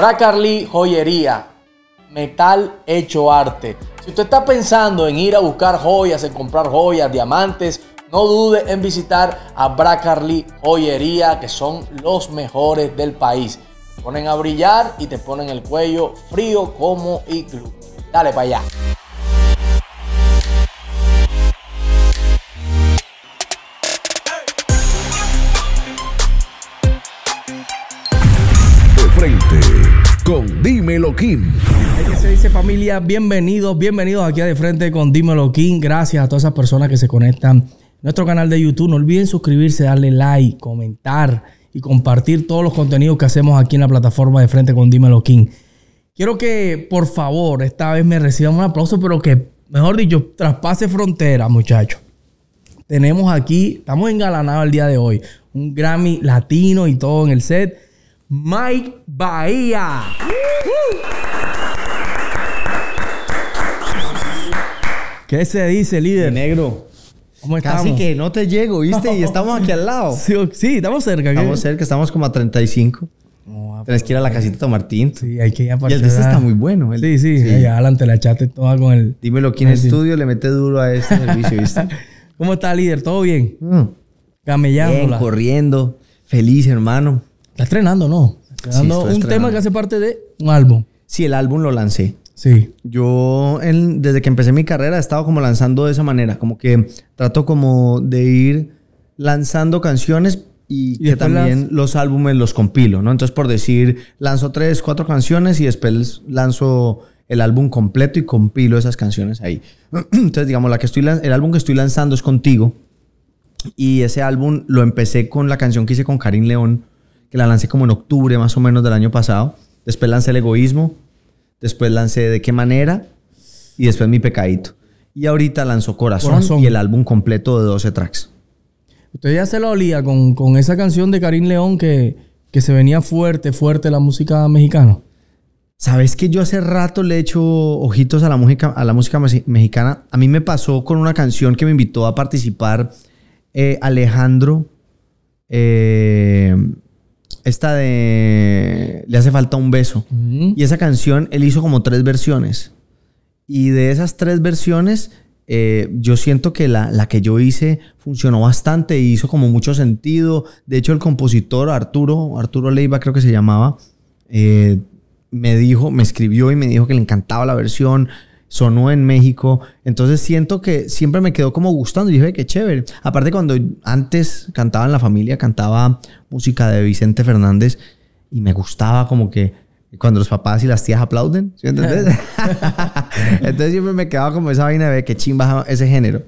Bracarly Joyería, metal hecho arte. Si usted está pensando en ir a buscar joyas, en comprar joyas, diamantes, no dude en visitar a Bracarly Joyería, que son los mejores del país. ponen a brillar y te ponen el cuello frío como iglú. Dale para allá. Kim. se dice familia? Bienvenidos, bienvenidos aquí a De Frente con Dímelo Kim. Gracias a todas esas personas que se conectan nuestro canal de YouTube. No olviden suscribirse, darle like, comentar y compartir todos los contenidos que hacemos aquí en la plataforma de Frente con Dímelo Kim. Quiero que, por favor, esta vez me reciban un aplauso, pero que, mejor dicho, traspase frontera, muchachos. Tenemos aquí, estamos engalanados el día de hoy, un Grammy latino y todo en el set. Mike Bahía. ¿Qué se dice, líder? negro. ¿Cómo estamos? Casi que no te llego, ¿viste? y estamos aquí al lado. Sí, estamos cerca. Estamos cerca, estamos como a 35. Tienes ah, que ir a la casita de Martín. Sí, hay que ir a Y el de este está muy bueno. El, sí, sí. sí. adelante la chate toda con el. Dímelo aquí en el estudio, le mete duro a este servicio, ¿viste? ¿Cómo está, líder? ¿Todo mm. bien? corriendo. Feliz, hermano. Está estrenando, ¿no? Está estrenando un tema que hace parte de un álbum. Sí, el álbum lo lancé. Sí. Yo, desde que empecé mi carrera, he estado como lanzando de esa manera. Como que trato como de ir lanzando canciones y, que también los álbumes los compilo, ¿no? Entonces, por decir, lanzo tres, cuatro canciones y después lanzo el álbum completo y compilo esas canciones ahí. Entonces, digamos, la que estoy, el álbum que estoy lanzando es Contigo. Y ese álbum lo empecé con la canción que hice con Karim León, que la lancé como en octubre más o menos del año pasado. Después lancé el egoísmo. Después lancé de qué manera. Y después mi pecadito. Y ahorita lanzó Corazón, y el álbum completo de 12 tracks. Usted ya se lo olía con, esa canción de Karim León que, que se venía fuerte, fuerte la música mexicana. Sabes que yo hace rato le he hecho ojitos a la música, a la música mexicana. A mí me pasó con una canción que me invitó a participar eh, Alejandro. Eh, esta de Le hace falta un beso. Y esa canción él hizo como tres versiones. Y de esas tres versiones, eh, yo siento que la, que yo hice funcionó bastante y hizo como mucho sentido. De hecho, el compositor Arturo, Arturo Leiva creo que se llamaba, eh, me dijo, me escribió y me dijo que le encantaba la versión, sonó en México. Entonces siento que siempre me quedó como gustando. Y dije, qué chévere. Aparte, cuando antes cantaba en la familia, cantaba música de Vicente Fernández y me gustaba como que cuando los papás y las tías aplauden. ¿sí entendés? Entonces siempre me quedaba como esa vaina de que chimba ese género.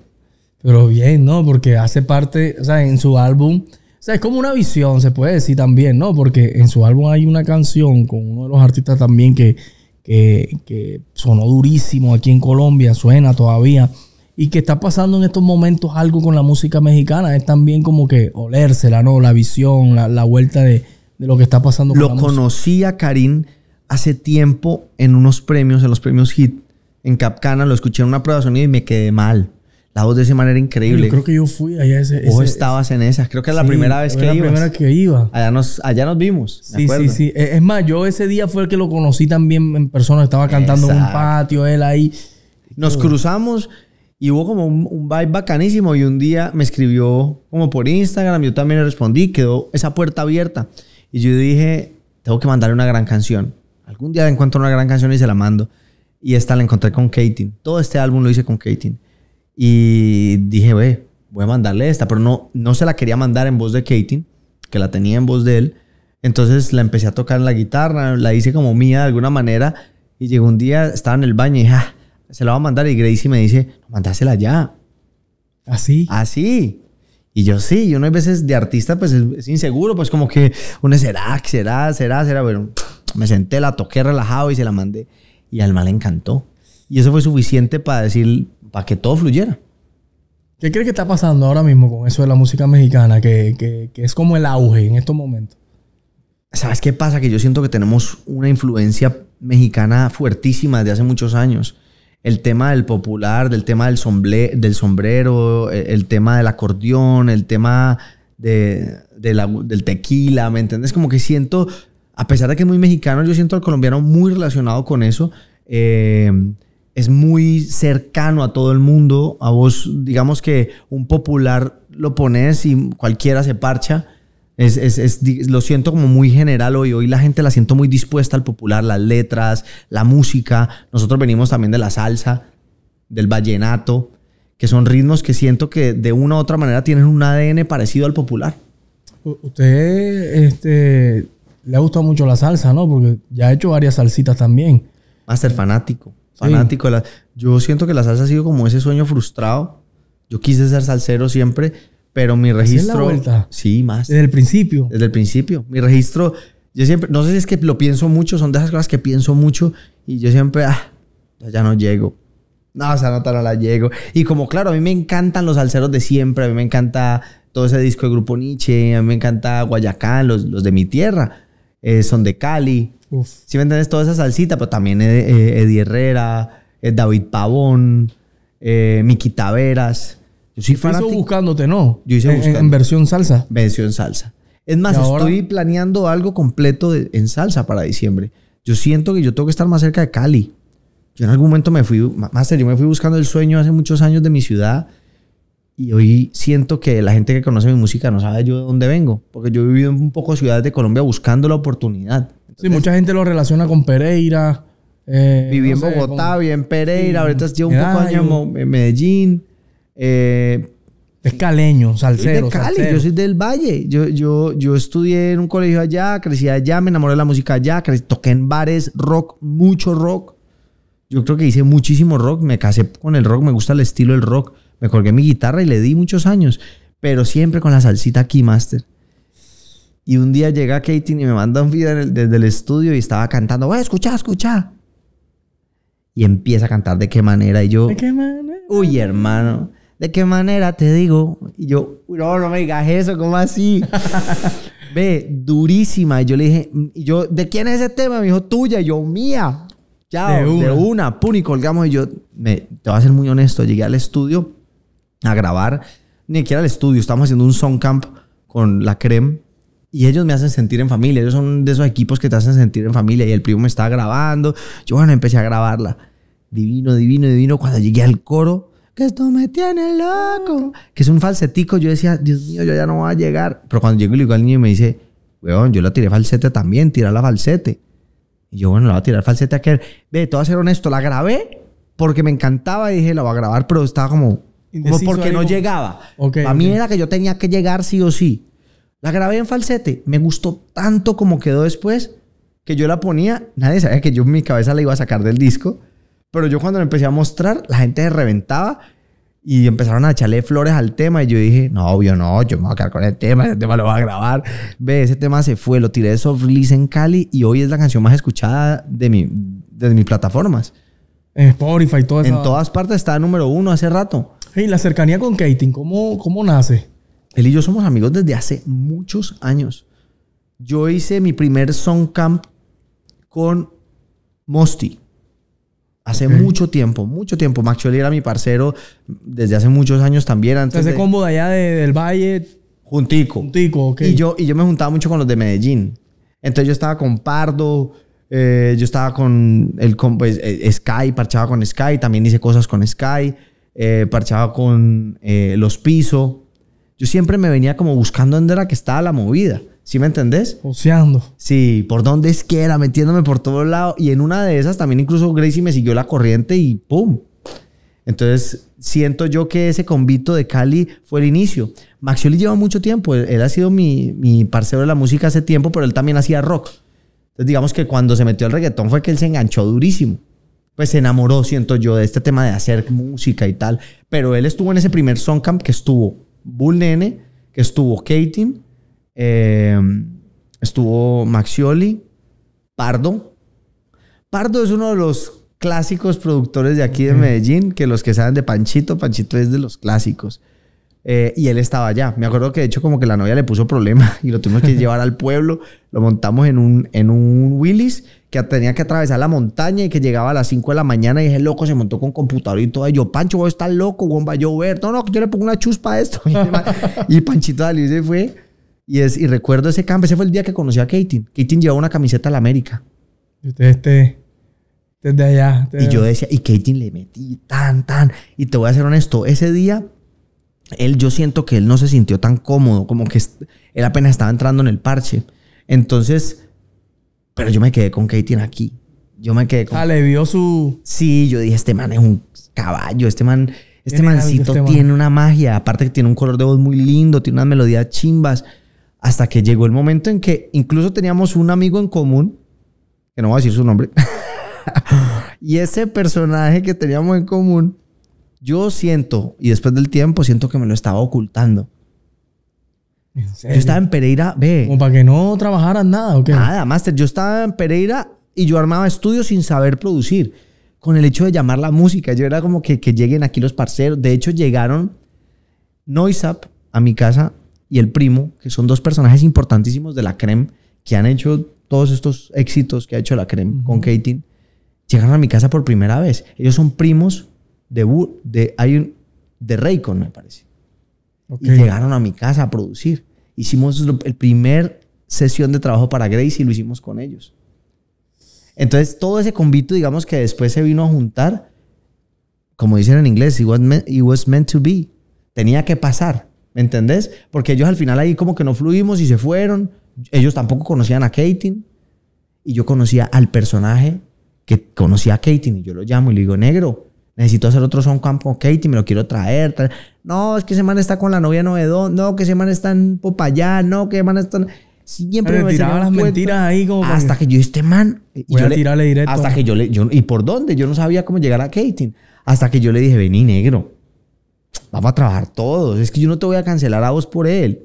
Pero bien, ¿no? Porque hace parte, o sea, en su álbum. O sea, es como una visión, se puede decir también, ¿no? Porque en su álbum hay una canción con uno de los artistas también que, que, sonó durísimo aquí en Colombia, suena todavía y que está pasando en estos momentos algo con la música mexicana. Es también como que olérsela, ¿no? La visión, la, vuelta de, lo que está pasando. Lo conocía conocí a Karim hace tiempo en unos premios, en los premios Hit, en Capcana, lo escuché en una prueba de sonido y me quedé mal la voz de esa manera increíble. Yo creo que yo fui allá ese. Vos estabas en esas. Creo que es la primera vez que la primera que iba. Allá nos, allá nos vimos. sí, sí, sí. E, es más, yo ese día fue el que lo conocí también en persona. Estaba cantando en un patio, él ahí. Nos cruzamos y hubo como un, vibe bacanísimo. Y un día me escribió como por Instagram. Yo también le respondí. Quedó esa puerta abierta. Y yo dije, tengo que mandarle una gran canción. Algún día encuentro una gran canción y se la mando. Y esta la encontré con Kating. Todo este álbum lo hice con Kating. Y dije, ve, voy a mandarle esta, pero no, no se la quería mandar en voz de Katie, que la tenía en voz de él. Entonces la empecé a tocar en la guitarra, la hice como mía de alguna manera. Y llegó un día, estaba en el baño y dije, ah, se la va a mandar. Y Gracie me dice, mandásela ya. Así. ¿Ah, Así. Ah, y yo sí, y uno a veces de artista pues es, inseguro, pues como que uno será, será, será, será, bueno me senté, la toqué relajado y se la mandé. Y al mal encantó. Y eso fue suficiente para decir, para que todo fluyera. ¿Qué crees que está pasando ahora mismo con eso de la música mexicana, que, es como el auge en estos momentos? ¿Sabes qué pasa? Que yo siento que tenemos una influencia mexicana fuertísima desde hace muchos años. El tema del popular, del tema del, del sombrero, el, tema del acordeón, el tema de, del tequila, ¿me entiendes? Como que siento, a pesar de que es muy mexicano, yo siento al colombiano muy relacionado con eso. Eh, es muy cercano a todo el mundo. A vos, digamos que un popular lo pones y cualquiera se parcha. Es, lo siento como muy general hoy. Hoy la gente la siento muy dispuesta al popular, las letras, la música. Nosotros venimos también de la salsa, del vallenato, que son ritmos que siento que de una u otra manera tienen un ADN parecido al popular. Usted este, le ha gustado mucho la salsa, ¿no? Porque ya ha hecho varias salsitas también. Va a ser fanático fanático Yo siento que la salsa ha sido como ese sueño frustrado. Yo quise ser salsero siempre, pero mi registro... La vuelta? Sí, más. Desde el principio. Desde el principio. Mi registro, yo siempre, no sé si es que lo pienso mucho, son de esas cosas que pienso mucho y yo siempre, ah, ya no llego. No, esa nota no la llego. Y como claro, a mí me encantan los salseros de siempre, a mí me encanta todo ese disco de Grupo Nietzsche, a mí me encanta Guayacán, los, los de mi tierra, eh, son de Cali, si me entendés, toda esa salsita, pero también eh, eh, Eddie Herrera, eh, David Pavón, eh, Miki Taveras. Yo soy buscándote, ¿no? Yo hice buscándote. En, versión salsa. Versión salsa. Es más, estoy planeando algo completo en salsa para diciembre. Yo siento que yo tengo que estar más cerca de Cali. Yo en algún momento me fui, más yo me fui buscando el sueño hace muchos años de mi ciudad y hoy siento que la gente que conoce mi música no sabe yo de dónde vengo, porque yo he vivido en un poco ciudades de Colombia buscando la oportunidad sí, mucha gente lo relaciona con Pereira. Eh, viví en Bogotá, viví en Pereira, ahorita llevo un poco año en Medellín. Eh, es caleño, salsero. de Cali, yo soy del Valle. Yo, yo, yo estudié en un colegio allá, crecí allá, me enamoré de la música allá, toqué en bares, rock, mucho rock. Yo creo que hice muchísimo rock, me casé con el rock, me gusta el estilo del rock. Me colgué mi guitarra y le di muchos años, pero siempre con la salsita Keymaster. Y un día llega Katie y me manda un video desde el estudio y estaba cantando, escucha, escucha. Y empieza a cantar de qué manera. Y yo, ¿de qué manera? Uy, hermano, ¿de qué manera te digo? Y yo, no, no me digas eso, ¿cómo así? Ve, durísima. Y yo le dije, yo, ¿de quién es ese tema? Me dijo, tuya. yo, mía. ya de una. puni, y colgamos. Y yo, me, te voy a ser muy honesto, llegué al estudio a grabar, ni siquiera al estudio, estábamos haciendo un song camp con la creme y ellos me hacen sentir en familia. Ellos son de esos equipos que te hacen sentir en familia. Y el primo me está grabando. Yo, bueno, empecé a grabarla. Divino, divino, divino. Cuando llegué al coro, que esto me tiene loco. Que es un falsetico. Yo decía, Dios mío, yo ya no voy a llegar. Pero cuando llego, le digo al niño y me dice, weón, yo la tiré falsete también, tirar la falsete. Y yo, bueno, la voy a tirar falsete a aquel. Ve, ser honesto, la grabé porque me encantaba y dije, la voy a grabar, pero estaba como, porque no llegaba. Okay, Para mí era que yo tenía que llegar sí o sí. La grabé en falsete. Me gustó tanto como quedó después que yo la ponía. Nadie sabía que yo en mi cabeza la iba a sacar del disco. Pero yo cuando la empecé a mostrar, la gente se reventaba y empezaron a echarle flores al tema. Y yo dije, no, obvio, no, yo me voy a quedar con el tema, ese tema lo voy a grabar. Ve, ese tema se fue, lo tiré de Soft release en Cali y hoy es la canción más escuchada de, mi, de mis plataformas. En Spotify, En todas partes está número uno hace rato. Y la cercanía con Kating, ¿cómo, cómo nace? Él y yo somos amigos desde hace muchos años. Yo hice mi primer song camp con Mosty. Hace mucho tiempo, mucho tiempo. Maxwell era mi parcero desde hace muchos años también. Antes de, combo de allá del Valle. Juntico. Juntico, ok. Y yo, y yo me juntaba mucho con los de Medellín. Entonces yo estaba con Pardo, eh, yo estaba con, el, pues, eh, Sky, parchaba con Sky, también hice cosas con Sky, eh, parchaba con Los Piso yo siempre me venía como buscando dónde era que estaba la movida. ¿Sí me entendés? Oceando. Sí, por donde es que era, metiéndome por todos lados. Y en una de esas también incluso Gracie me siguió la corriente y ¡pum! Entonces siento yo que ese convito de Cali fue el inicio. Maxioli lleva mucho tiempo, él, ha sido mi, mi parcero de la música hace tiempo, pero él también hacía rock. Entonces digamos que cuando se metió al reggaetón fue que él se enganchó durísimo pues se enamoró, siento yo, de este tema de hacer música y tal. Pero él estuvo en ese primer Song Camp que estuvo Bull Nene, que estuvo Kating, eh, estuvo Maxioli, Pardo. Pardo es uno de los clásicos productores de aquí de Medellín, que los que saben de Panchito, Panchito es de los clásicos. Eh, y él estaba allá. Me acuerdo que de hecho como que la novia le puso problema y lo tuvimos que llevar al pueblo. Lo montamos en un, en un Willis que tenía que atravesar la montaña y que llegaba a las 5 de la mañana y ese loco se montó con computador y todo. Y yo, Pancho, vos estás loco, vos va a llover. No, no, yo le pongo una chuspa a esto. y Panchito Dalí se fue. Y, es, recuerdo ese cambio. Ese fue el día que conocí a Katie. Katie llevaba una camiseta a la América. Y usted este, desde este allá. Este y yo decía, y Katie le metí tan, tan. Y te voy a ser honesto, ese día él yo siento que él no se sintió tan cómodo, como que él apenas estaba entrando en el parche. Entonces, pero yo me quedé con Katie aquí. Yo me quedé con. Ah, le vio su. Sí, yo dije, este man es un caballo. Este man. Este mancito este tiene una magia. Aparte que tiene un color de voz muy lindo, tiene unas melodías chimbas. Hasta que llegó el momento en que incluso teníamos un amigo en común, que no voy a decir su nombre. y ese personaje que teníamos en común, yo siento, y después del tiempo, siento que me lo estaba ocultando. Yo estaba en Pereira, ve. Como para que no trabajaran nada, ¿o qué? Nada, Master. Yo estaba en Pereira y yo armaba estudios sin saber producir. Con el hecho de llamar la música. Yo era como que, lleguen aquí los parceros. De hecho, llegaron Noisap a mi casa y el primo, que son dos personajes importantísimos de la Creme, que han hecho todos estos éxitos que ha hecho la Creme con Katie. Llegaron a mi casa por primera vez. Ellos son primos de, de, de Raycon, me parece. Y llegaron a mi casa a producir. Hicimos el primer sesión de trabajo para Grace y lo hicimos con ellos. Entonces, todo ese convito, digamos que después se vino a juntar, como dicen en inglés, it was meant, to be. Tenía que pasar, ¿me entendés? Porque ellos al final ahí como que no fluimos y se fueron. Ellos tampoco conocían a Kating. Y yo conocía al personaje que conocía a Katie Y yo lo llamo y le digo, negro, necesito hacer otro son campo Katie, me lo quiero traer. no, es que ese man está con la novia novedón. No, que ese man está en Popayán. No, que ese man está Siempre me tiraba las mentiras ahí como Hasta que yo, este man... yo a le, tirarle directo. Hasta que yo le... ¿Y por dónde? Yo no sabía cómo llegar a Katie. Hasta que yo le dije, vení negro. Vamos a trabajar todos. Es que yo no te voy a cancelar a vos por él.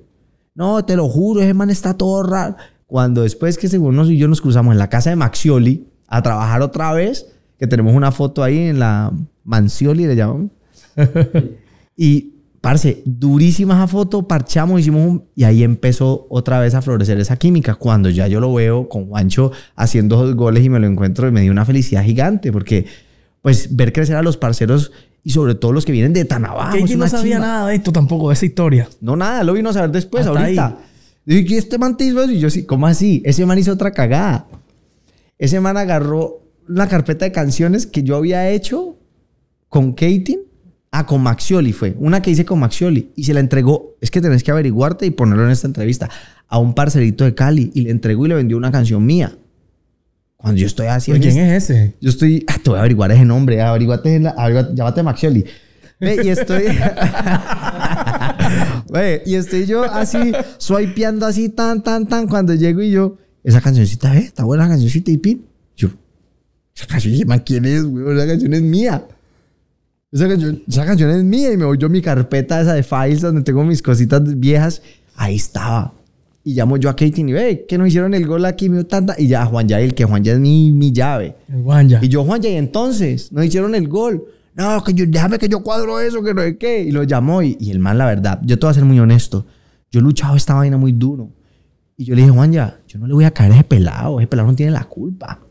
No, te lo juro, ese man está todo raro. Cuando después que según nos y yo nos cruzamos en la casa de Maxioli a trabajar otra vez, que tenemos una foto ahí en la Mancioli le llaman. y, parce, durísimas a foto, parchamos, hicimos un... Y ahí empezó otra vez a florecer esa química. Cuando ya yo lo veo con Juancho haciendo dos goles y me lo encuentro, y me dio una felicidad gigante, porque pues ver crecer a los parceros y sobre todo los que vienen de tan abajo. Que no sabía nada de esto tampoco, de esa historia. No, nada, lo vino a saber después, ahorita. y que este man Y yo, sí, ¿cómo así? Ese man hizo otra cagada. Ese man agarró la carpeta de canciones que yo había hecho con Katie Ah, con Maxioli fue. Una que hice con Maxioli y se la entregó. Es que tenés que averiguarte y ponerlo en esta entrevista. A un parcerito de Cali y le entregó y le vendió una canción mía. Cuando yo estoy haciendo. ¿Quién es ese? Yo estoy. Ah, te voy a averiguar ese nombre. averiguate Llámate Maxioli. Ve, y estoy. Ve, y estoy yo así, swipeando así, tan, tan, tan. Cuando llego y yo, esa cancioncita, ¿eh? Está buena la cancioncita y pin. Yo, esa canción, ¿quién es, güey? Esa canción es mía. Esa canción, es mía y me voy yo a mi carpeta esa de files donde tengo mis cositas viejas. Ahí estaba. Y llamo yo a Katie y ve, que nos hicieron el gol aquí, Y ya, Juan El que Juan ya es mi, mi llave. Juan Y yo, Juan ya, y entonces, nos hicieron el gol. No, que yo, déjame que yo cuadro eso, que no es qué. Y lo llamó y, y el man, la verdad, yo te voy a ser muy honesto. Yo he luchado esta vaina muy duro. Y yo le dije, Juan ya, yo no le voy a caer a ese pelado. Ese pelado no tiene la culpa.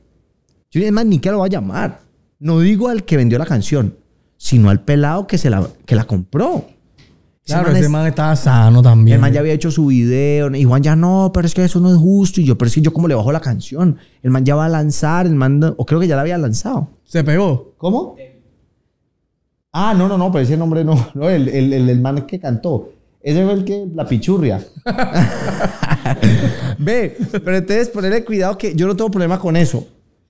Yo le dije, man, ni que lo va a llamar. No digo al que vendió la canción sino al pelado que, se la, que la compró. Claro, ese man, estaba sano también. El man ya había hecho su video. Y Juan ya no, pero es que eso no es justo. Y yo, pero es que yo como le bajo la canción. El man ya va a lanzar, el man, o creo que ya la había lanzado. ¿Se pegó? ¿Cómo? Ah, no, no, no, pero ese nombre no. no el, el, el, el man que cantó. Ese fue el que, la pichurria. Ve, pero entonces ponerle cuidado que yo no tengo problema con eso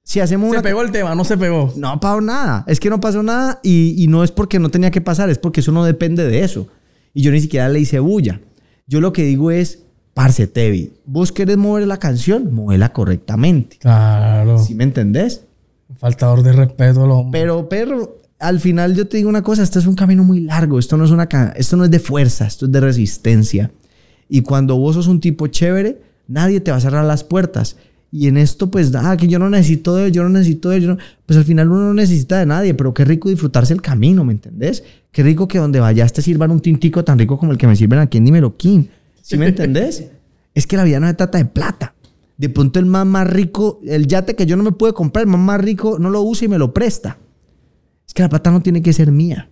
si hacemos Se pegó el tema, no se pegó. No pasó nada. Es que no pasó nada y, no es porque no tenía que pasar, es porque eso no depende de eso. Y yo ni siquiera le hice bulla. Yo lo que digo es, parce, Tevi, vos querés mover la canción, muévela correctamente. Claro. ¿Sí me entendés? Faltador de respeto los hombre. Pero, pero, al final yo te digo una cosa, esto es un camino muy largo, esto no es, una, esto no es de fuerza, esto es de resistencia. Y cuando vos sos un tipo chévere, nadie te va a cerrar las puertas. Y en esto, pues, ah, que yo no necesito de él, yo no necesito de él, pues al final uno no necesita de nadie, pero qué rico disfrutarse el camino, ¿me entendés? Qué rico que donde vayas te sirvan un tintico tan rico como el que me sirven aquí en King. ¿sí me entendés? es que la vida no se trata de plata. De pronto el más más rico, el yate que yo no me puedo comprar, el más más rico no lo usa y me lo presta. Es que la plata no tiene que ser mía,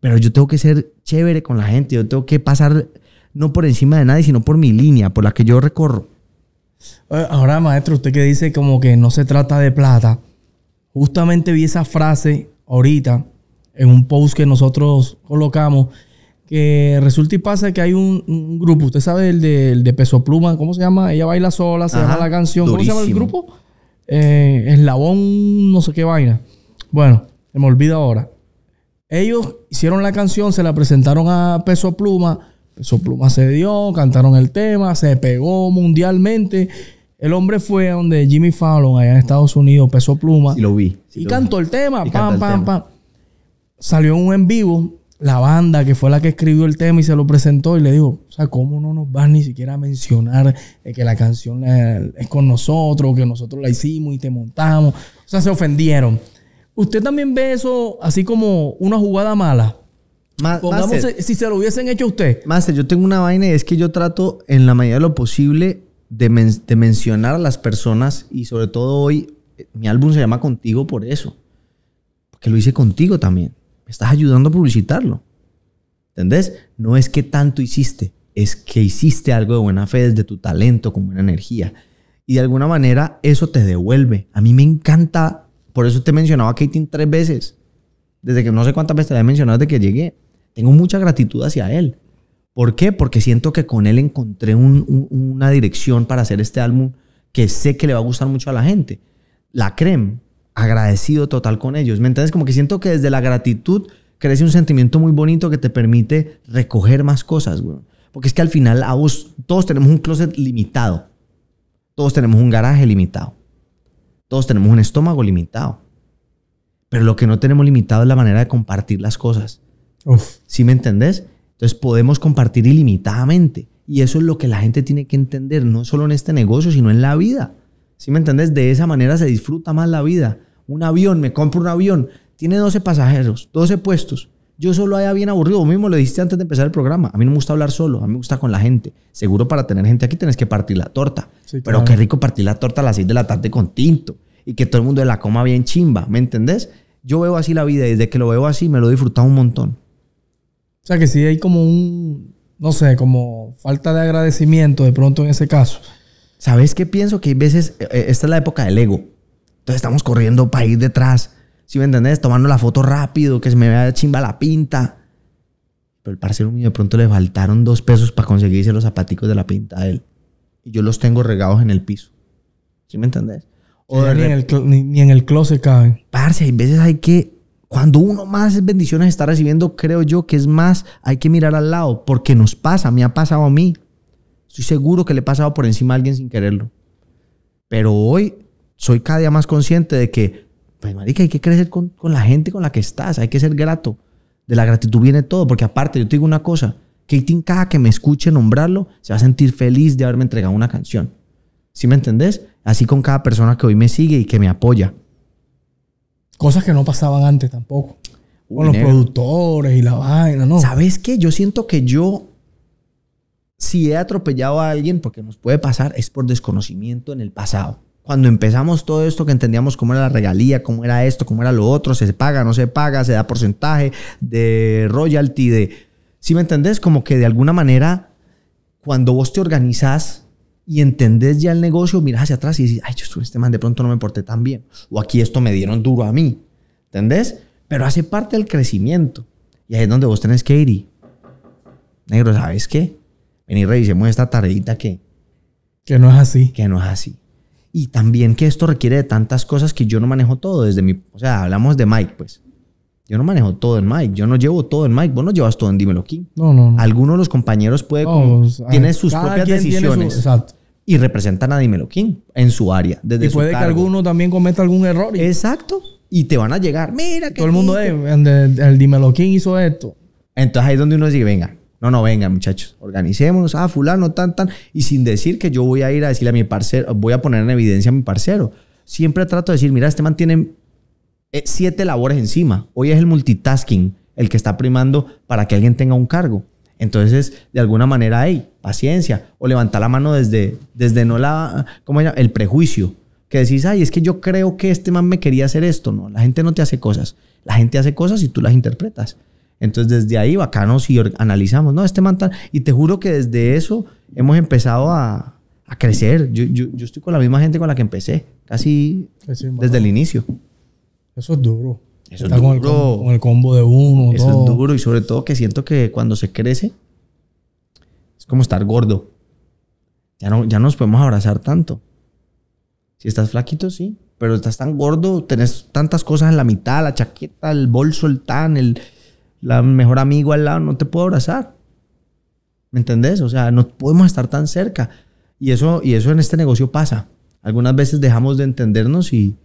pero yo tengo que ser chévere con la gente, yo tengo que pasar no por encima de nadie, sino por mi línea, por la que yo recorro. Eh, ahora, maestro, usted que dice como que no se trata de plata. Justamente vi esa frase ahorita en un post que nosotros colocamos que resulta y pasa que hay un, grupo, usted sabe el de, Peso Pluma, ¿cómo se llama? Ella baila sola, se da la canción, ¿cómo se llama el grupo? Eh, eslabón, no sé qué vaina. Bueno, se me olvido ahora. Ellos hicieron la canción, se la presentaron a Peso Pluma Peso Pluma se dio, cantaron el tema, se pegó mundialmente. El hombre fue a donde Jimmy Fallon, allá en Estados Unidos, Peso Pluma. Sí, lo vi. y cantó el tema, pam, pam, pam. Salió un en vivo, la banda que fue la que escribió el tema y se lo presentó y le dijo, o sea, ¿cómo no nos vas ni siquiera a mencionar eh, que la canción es con nosotros, que nosotros la hicimos y te montamos? O sea, se ofendieron. ¿Usted también ve eso así como una jugada mala? si se lo hubiesen hecho a usted. Master, yo tengo una vaina y es que yo trato en la medida de lo posible de, de mencionar a las personas y sobre todo hoy, eh, mi álbum se llama Contigo por eso. Porque lo hice contigo también. Me estás ayudando a publicitarlo. ¿Entendés? No es que tanto hiciste, es que hiciste algo de buena fe, desde tu talento, con buena energía. Y de alguna manera eso te devuelve. A mí me encanta, por eso te mencionaba a Kating tres veces. Desde que no sé cuántas veces te había mencionado desde que llegué. Tengo mucha gratitud hacia él. ¿Por qué? Porque siento que con él encontré una dirección para hacer este álbum que sé que le va a gustar mucho a la gente. La creme, agradecido total con ellos. ¿Me entiendes? Como que siento que desde la gratitud crece un sentimiento muy bonito que te permite recoger más cosas, güey. Porque es que al final a todos tenemos un closet limitado. Todos tenemos un garaje limitado. Todos tenemos un estómago limitado. Pero lo que no tenemos limitado es la manera de compartir las cosas si me entendés? Entonces podemos compartir ilimitadamente. Y eso es lo que la gente tiene que entender, no solo en este negocio, sino en la vida. si me entendés? De esa manera se disfruta más la vida. Un avión, me compro un avión, tiene 12 pasajeros, 12 puestos. Yo solo haya bien aburrido. mismo lo dijiste antes de empezar el programa. A mí no me gusta hablar solo, a mí me gusta con la gente. Seguro para tener gente aquí tenés que partir la torta. Pero qué rico partir la torta a las 6 de la tarde con tinto y que todo el mundo la coma bien chimba. ¿Me entendés? Yo veo así la vida y desde que lo veo así me lo he disfrutado un montón. O sea que si hay como un, no sé, como falta de agradecimiento de pronto en ese caso. ¿Sabes qué pienso? Que hay veces, eh, eh, esta es la época del ego. Entonces estamos corriendo para ir detrás. Si ¿sí me entendés, tomando la foto rápido, que se me vea chimba la pinta. Pero el parcero mío de pronto le faltaron dos pesos para conseguirse los zapaticos de la pinta a él. Y yo los tengo regados en el piso. ¿Sí me entendés? ni, en el, closet caben. Parce, hay veces hay que cuando uno más bendiciones está recibiendo, creo yo que es más, hay que mirar al lado, porque nos pasa, me ha pasado a mí. Estoy seguro que le he pasado por encima a alguien sin quererlo. Pero hoy soy cada día más consciente de que, pues marica, hay que crecer con, la gente con la que estás, hay que ser grato. De la gratitud viene todo, porque aparte, yo te digo una cosa, Que cada que me escuche nombrarlo, se va a sentir feliz de haberme entregado una canción. ¿Sí me entendés? Así con cada persona que hoy me sigue y que me apoya. Cosas que no pasaban antes tampoco. Con los productores y la vaina, ¿no? ¿Sabes qué? Yo siento que yo, si he atropellado a alguien, porque nos puede pasar, es por desconocimiento en el pasado. Cuando empezamos todo esto que entendíamos cómo era la regalía, cómo era esto, cómo era lo otro, se paga, no se paga, se da porcentaje de royalty, de... Si ¿sí me entendés, como que de alguna manera, cuando vos te organizás, y entendés ya el negocio, mirás hacia atrás y dices, ay, yo estuve este man, de pronto no me porté tan bien. O aquí esto me dieron duro a mí. ¿Entendés? Pero hace parte del crecimiento. Y ahí es donde vos tenés que ir y, negro, ¿sabes qué? Ven y revisemos esta tardita que... Que no es así. Que no es así. Y también que esto requiere de tantas cosas que yo no manejo todo desde mi... O sea, hablamos de Mike, pues. Yo no manejo todo en Mike, yo no llevo todo en Mike, vos no llevas todo en Dímelo aquí. No, no, Alguno de los compañeros puede, no, tiene sus propias decisiones. exacto. Y representan a Dímelo King en su área. Desde y puede que alguno también cometa algún error. Exacto. Y te van a llegar, mira que. Todo el mundo, es, el, el Dímelo hizo esto. Entonces ahí es donde uno dice, venga, no, no, venga, muchachos, organicémonos, ah, fulano, tan, tan. Y sin decir que yo voy a ir a decirle a mi parcero, voy a poner en evidencia a mi parcero. Siempre trato de decir, mira, este man tiene eh, siete labores encima. Hoy es el multitasking el que está primando para que alguien tenga un cargo. Entonces, de alguna manera, hay paciencia. O levantar la mano desde, desde no la, ¿cómo El prejuicio. Que decís, ay, es que yo creo que este man me quería hacer esto. No, la gente no te hace cosas. La gente hace cosas y tú las interpretas. Entonces, desde ahí, bacano, si analizamos, no, este man tal Y te juro que desde eso hemos empezado a, a crecer. Yo, estoy con la misma gente con la que empecé, casi desde el inicio. Eso es duro. Eso es duro. Con el, combo, de uno. Eso es duro y sobre todo que siento que cuando se crece es como estar gordo. Ya no, ya nos podemos abrazar tanto. Si estás flaquito, sí. Pero estás tan gordo, tenés tantas cosas en la mitad, la chaqueta, el bolso, el tan, el la mejor amigo al lado, no te puedo abrazar. ¿Me entendés? O sea, no podemos estar tan cerca. Y eso, y eso en este negocio pasa. Algunas veces dejamos de entendernos y,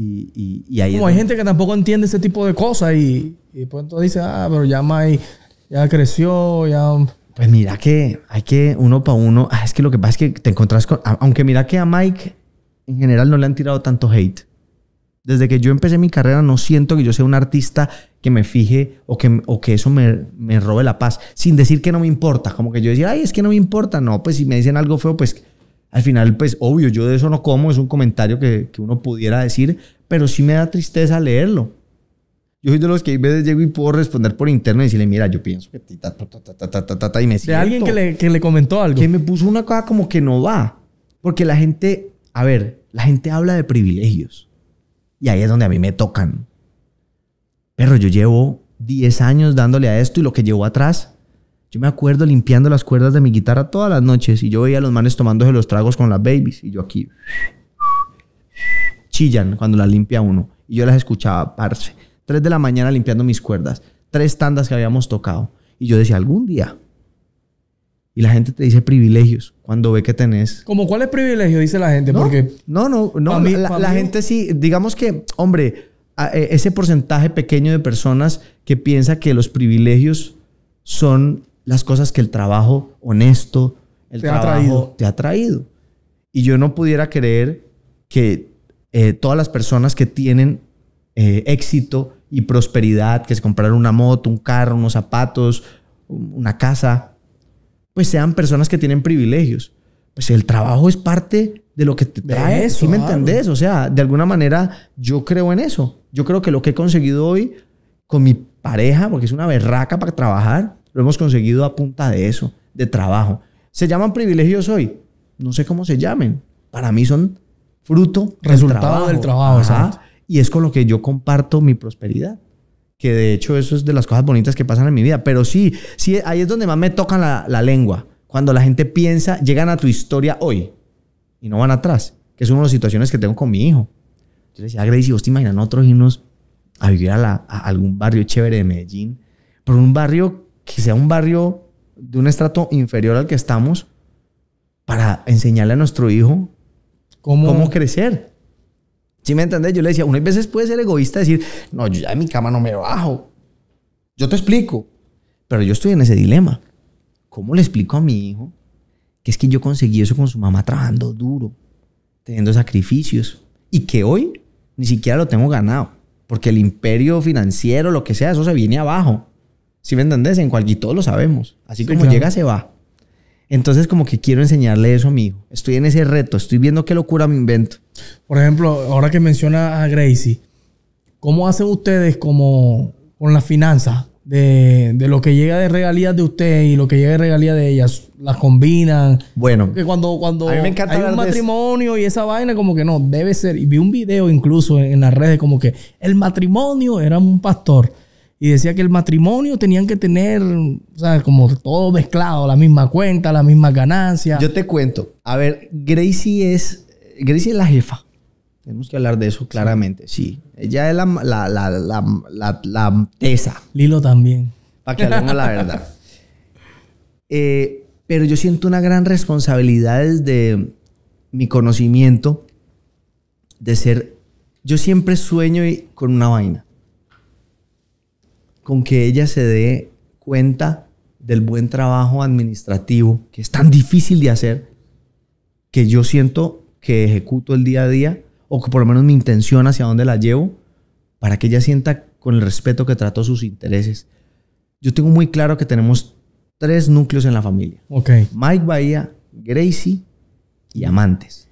y, ahí Como hay gente que tampoco entiende ese tipo de cosas y, y pues entonces dice, ah, pero ya Mike ya creció, ya... Pues eh, mira que hay que uno para uno, ah, es que lo que pasa es que te encontrás con, aunque mira que a Mike en general no le han tirado tanto hate. Desde que yo empecé mi carrera no siento que yo sea un artista que me fije o que, o que eso me, me robe la paz, sin decir que no me importa, como que yo decía, ay, es que no me importa, no, pues si me dicen algo feo, pues al final, pues obvio, yo de eso no como, es un comentario que, uno pudiera decir, pero sí me da tristeza leerlo. Yo soy de los que a veces llego y puedo responder por internet y decirle, mira, yo pienso que y me siento. De alguien que le, que le comentó algo. Que me puso una cosa como que no va. Porque la gente, a ver, la gente habla de privilegios. Y ahí es donde a mí me tocan. Pero yo llevo 10 años dándole a esto y lo que llevo atrás yo me acuerdo limpiando las cuerdas de mi guitarra todas las noches y yo veía a los manes tomándose los tragos con las babies y yo aquí chillan cuando las limpia uno y yo las escuchaba parce. tres de la mañana limpiando mis cuerdas, tres tandas que habíamos tocado y yo decía algún día. Y la gente te dice privilegios cuando ve que tenés. ¿Como cuál es privilegio? Dice la gente. porque no, no, no. la, gente sí, digamos que, hombre, e, ese porcentaje pequeño de personas que piensa que los privilegios son las cosas que el trabajo honesto, el te ha traído. te ha traído. Y yo no pudiera creer que eh, todas las personas que tienen eh, éxito y prosperidad, que se comprar una moto, un carro, unos zapatos, una casa, pues sean personas que tienen privilegios. Pues el trabajo es parte de lo que te trae. Eso, ¿Sí me ah, entendés? O sea, de alguna manera yo creo en eso. Yo creo que lo que he conseguido hoy con mi pareja, porque es una berraca para trabajar, lo hemos conseguido a punta de eso, de trabajo. ¿Se llaman privilegios hoy? No sé cómo se llamen. Para mí son fruto resultado del trabajo. Del y es con lo que yo comparto mi prosperidad. Que de hecho eso es de las cosas bonitas que pasan en mi vida. Pero sí, sí ahí es donde más me tocan la, lengua. Cuando la gente piensa, llegan a tu historia hoy y no van atrás. Que es una de las situaciones que tengo con mi hijo. Yo le decía a Gracie, ¿vos te imaginas nosotros irnos a vivir a, a algún barrio chévere de Medellín? Pero un barrio que sea un barrio de un estrato inferior al que estamos para enseñarle a nuestro hijo cómo, crecer. ¿Sí me entendés? Yo le decía, unas veces puede ser egoísta decir, no, yo ya en mi cama no me bajo. Yo te explico. Pero yo estoy en ese dilema. ¿Cómo le explico a mi hijo que es que yo conseguí eso con su mamá trabajando duro, teniendo sacrificios y que hoy ni siquiera lo tengo ganado? Porque el imperio financiero, lo que sea, eso se viene abajo. Si me entendés? En cualquier, todos lo sabemos. Así como llega, se va. Entonces, como que quiero enseñarle eso a mi hijo. Estoy en ese reto, estoy viendo qué locura me invento. Por ejemplo, ahora que menciona a Gracie, ¿cómo hacen ustedes como con la finanza? De, lo que llega de regalías de usted y lo que llega de regalías de ellas, las combinan. Bueno. Que cuando, cuando hay un matrimonio y esa vaina, como que no, debe ser. Y vi un video incluso en, en las redes, como que el matrimonio era un pastor y decía que el matrimonio tenían que tener, o sea, como todo mezclado, la misma cuenta, la misma ganancias. Yo te cuento. A ver, Gracie es, Gracie es la jefa. Tenemos que hablar de eso claramente, sí. Ella es la, la, la, tesa. Lilo también. Para que hablemos la verdad. Eh, pero yo siento una gran responsabilidad desde mi conocimiento de ser... Yo siempre sueño con una vaina con que ella se dé cuenta del buen trabajo administrativo, que es tan difícil de hacer, que yo siento que ejecuto el día a día, o que por lo menos mi intención hacia dónde la llevo, para que ella sienta con el respeto que trato sus intereses. Yo tengo muy claro que tenemos tres núcleos en la familia. Mike Bahía, Gracie y Amantes.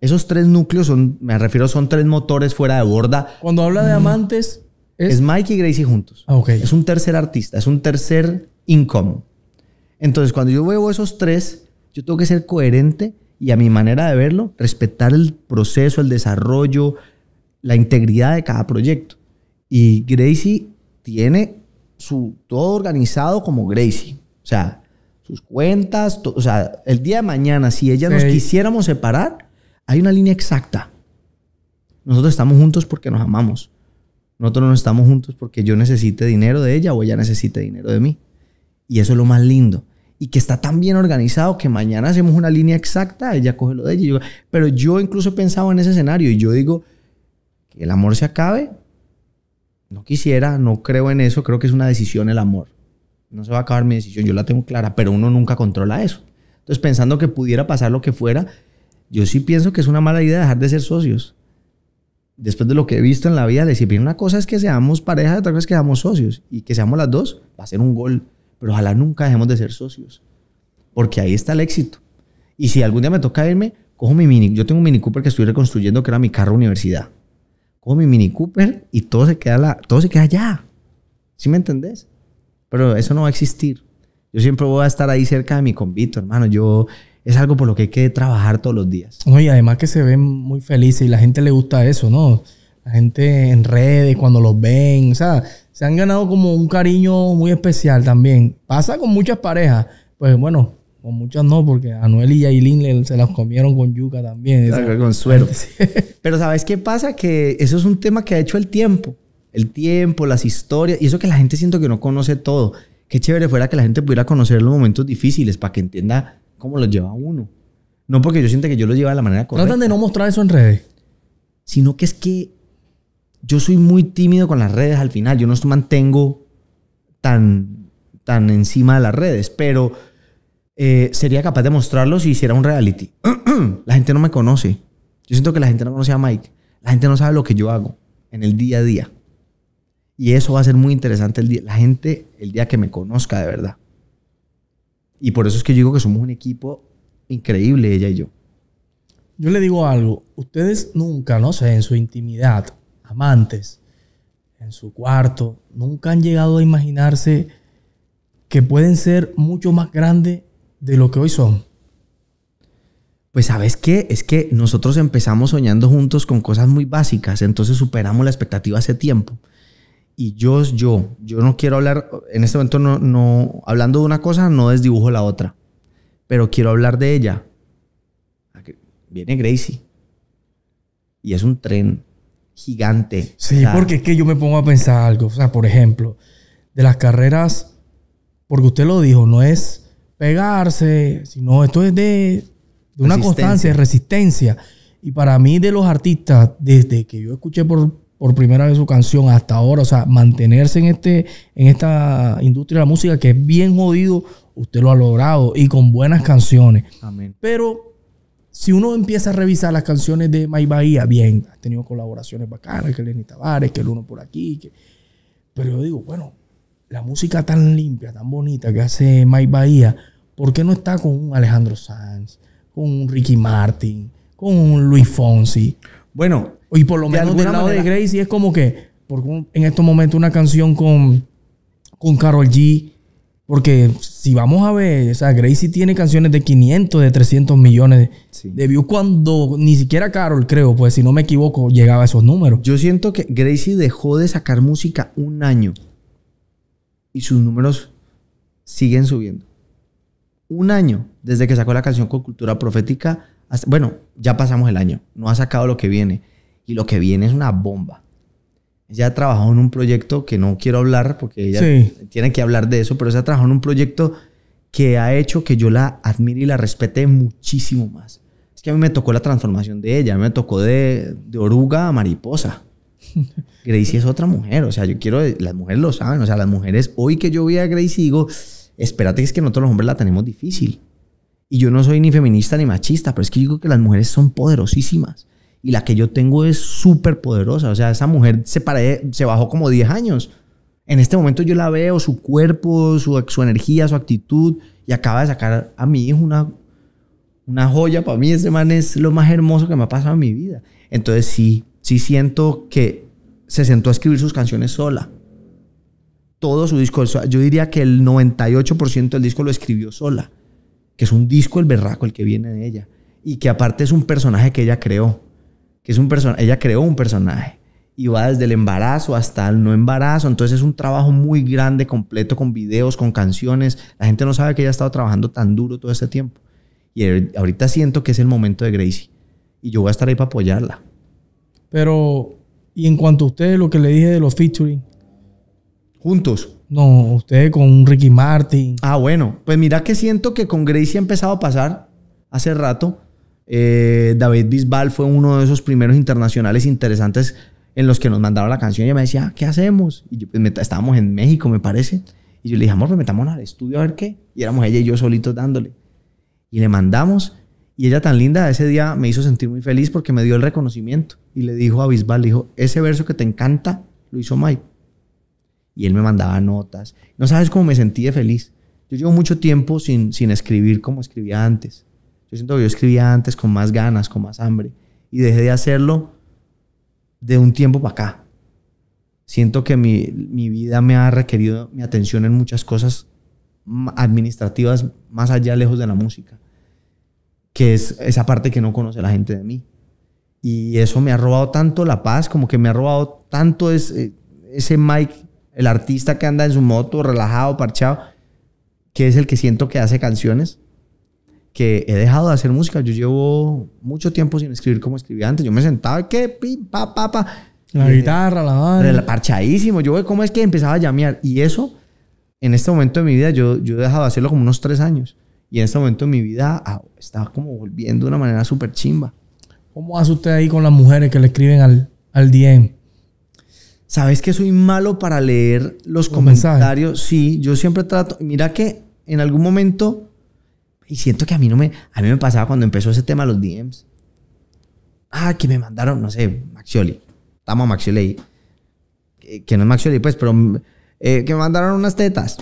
Esos tres núcleos son, me refiero, son tres motores fuera de borda. Cuando habla de amantes, ¿Es? Mike y Gracie juntos. Ah, es un tercer artista, es un tercer income. Entonces, cuando yo veo esos tres, yo tengo que ser coherente y a mi manera de verlo, respetar el proceso, el desarrollo, la integridad de cada proyecto. Y Gracie tiene su, todo organizado como Gracie. O sea, sus cuentas, o sea, el día de mañana, si ella nos quisiéramos separar, hay una línea exacta. Nosotros estamos juntos porque nos amamos. Nosotros no estamos juntos porque yo necesite dinero de ella o ella necesite dinero de mí. Y eso es lo más lindo. Y que está tan bien organizado que mañana hacemos una línea exacta, ella coge lo de ella. pero yo incluso he pensado en ese escenario y yo digo, que el amor se acabe. No quisiera, no creo en eso, creo que es una decisión el amor. No se va a acabar mi decisión, yo la tengo clara, pero uno nunca controla eso. Entonces, pensando que pudiera pasar lo que fuera, yo sí pienso que es una mala idea dejar de ser socios después de lo que he visto en la vida, decir, bien, una cosa es que seamos pareja, otra cosa es que seamos socios. Y que seamos las dos va a ser un gol. Pero ojalá nunca dejemos de ser socios. Porque ahí está el éxito. Y si algún día me toca irme, cojo mi Mini. Yo tengo un Mini Cooper que estoy reconstruyendo, que era mi carro universidad. Cojo mi Mini Cooper y todo se queda, la, todo se queda allá. ¿Sí me entendés? Pero eso no va a existir. Yo siempre voy a estar ahí cerca de mi convito, hermano. Yo es algo por lo que hay que trabajar todos los días. No, y además que se ven muy felices y la gente le gusta eso, ¿no? La gente en redes, cuando los ven, o sea, se han ganado como un cariño muy especial también. Pasa con muchas parejas, pues bueno, con muchas no, porque Anuel y Yailin se las comieron con yuca también. Claro, con suerte. Pero ¿sabes qué pasa? Que eso es un tema que ha hecho el tiempo. El tiempo, las historias, y eso que la gente siento que no conoce todo. Qué chévere fuera que la gente pudiera conocer los momentos difíciles para que entienda cómo lo lleva uno. No porque yo siente que yo lo lleva de la manera correcta. Tratan de no mostrar eso en redes. Sino que es que yo soy muy tímido con las redes al final. Yo no mantengo tan, tan encima de las redes, pero eh, sería capaz de mostrarlo si hiciera un reality. la gente no me conoce. Yo siento que la gente no conoce a Mike. La gente no sabe lo que yo hago en el día a día. Y eso va a ser muy interesante el la gente el día que me conozca de verdad. Y por eso es que yo digo que somos un equipo increíble, ella y yo. Yo le digo algo, ustedes nunca, no sé, en su intimidad, amantes, en su cuarto, nunca han llegado a imaginarse que pueden ser mucho más grandes de lo que hoy son. Pues sabes qué, es que nosotros empezamos soñando juntos con cosas muy básicas, entonces superamos la expectativa hace tiempo y yo es yo. Yo no quiero hablar, en este momento no, no, hablando de una cosa, no desdibujo la otra, pero quiero hablar de ella. Ah, viene Gracie y es un tren gigante. Sí, porque es que yo me pongo a pensar algo, o sea, por ejemplo, de las carreras, porque usted lo dijo, no es pegarse, sino esto es de, de una constancia, de resistencia. Y para mí de los artistas, desde que yo escuché por por primera vez su canción hasta ahora, o sea, mantenerse en, este, en esta industria de la música que es bien jodido, usted lo ha logrado y con buenas canciones. Pero si uno empieza a revisar las canciones de May Bahía, bien, ha tenido colaboraciones bacanas, que Lenny Tavares, que el uno por aquí, pero yo digo, bueno, la música tan limpia, tan bonita que hace May Bahía, ¿por qué no está con un Alejandro Sanz, con un Ricky Martin, con un Luis Fonsi? Bueno, y por lo menos de del lado de Gracie es como que, porque en estos momentos una canción con, con Carol G. Porque si vamos a ver, o sea, Gracie tiene canciones de 500, de 300 millones de views cuando ni siquiera Carol, creo, pues si no me equivoco, llegaba a esos números. Yo siento que Gracie dejó de sacar música un año y sus números siguen subiendo. Un año desde que sacó la canción con Cultura Profética, bueno, ya pasamos el año, no ha sacado lo que viene y lo que viene es una bomba. Ella ha trabajado en un proyecto que no quiero hablar porque ella tiene que hablar de eso, pero se ha trabajado en un proyecto que ha hecho que yo la admire y la respete muchísimo más. Es que a mí me tocó la transformación de ella, a mí me tocó de, de oruga a mariposa. Gracie es otra mujer, o sea, yo quiero, las mujeres lo saben, o sea, las mujeres, hoy que yo vi a Gracie digo, espérate, es que nosotros los hombres la tenemos difícil. Y yo no soy ni feminista ni machista, pero es que digo que las mujeres son poderosísimas. Y la que yo tengo es súper poderosa. O sea, esa mujer se, pare, se bajó como 10 años. En este momento yo la veo, su cuerpo, su, su energía, su actitud. Y acaba de sacar a mi hijo una, una joya. Para mí ese man es lo más hermoso que me ha pasado en mi vida. Entonces sí, sí siento que se sentó a escribir sus canciones sola. Todo su disco, yo diría que el 98% del disco lo escribió sola, que es un disco el berraco el que viene de ella y que aparte es un personaje que ella creó que es un personaje, ella creó un personaje y va desde el embarazo hasta el no embarazo. Entonces es un trabajo muy grande, completo, con videos, con canciones. La gente no sabe que ella ha estado trabajando tan duro todo este tiempo. Y er, ahorita siento que es el momento de Gracie. Y yo voy a estar ahí para apoyarla. Pero, y en cuanto a ustedes, lo que le dije de los featuring. ¿Juntos? No, ustedes con Ricky Martin. Ah, bueno. Pues mira que siento que con Gracie ha empezado a pasar hace rato eh, David Bisbal fue uno de esos primeros internacionales interesantes en los que nos mandaron la canción y me decía, ah, ¿qué hacemos? Y yo, pues, estábamos en México, me parece. Y yo le dije, amor, pues metámonos al estudio a ver qué. Y éramos ella y yo solitos dándole. Y le mandamos. Y ella tan linda, ese día me hizo sentir muy feliz porque me dio el reconocimiento. Y le dijo a Bisbal, le dijo, ese verso que te encanta, lo hizo Mike. Y él me mandaba notas. No sabes cómo me sentí de feliz. Yo llevo mucho tiempo sin, sin escribir como escribía antes. Yo siento que yo escribía antes con más ganas, con más hambre. Y dejé de hacerlo de un tiempo para acá. Siento que mi, vida me ha requerido mi atención en muchas cosas administrativas más allá lejos de la música, que es esa parte que no conoce la gente de mí. Y eso me ha robado tanto la paz, como que me ha robado tanto ese, eh, ese Mike, el artista que anda en su moto, relajado, parchado, que es el que siento que hace canciones, que he dejado de hacer música. Yo llevo mucho tiempo sin escribir como escribía antes. Yo me sentaba, que pim, pa, La guitarra, la banda. Parchadísimo. Yo, ¿cómo es que empezaba a llamear? Y eso, en este momento de mi vida, yo, yo he dejado de hacerlo como unos tres años. Y en este momento de mi vida ah, estaba como volviendo de una manera súper chimba. ¿Cómo hace usted ahí con las mujeres que le escriben al, al DM? ¿Sabes que soy malo para leer los, comentarios? Sí, yo siempre trato. Mira que en algún momento y siento que a mí no me, a mí me pasaba cuando empezó ese tema los DMs. Ah, que me mandaron, no sé, Maxioli. Estamos a Maxioli Que, no es Maxioli, pues, pero eh, que me mandaron unas tetas.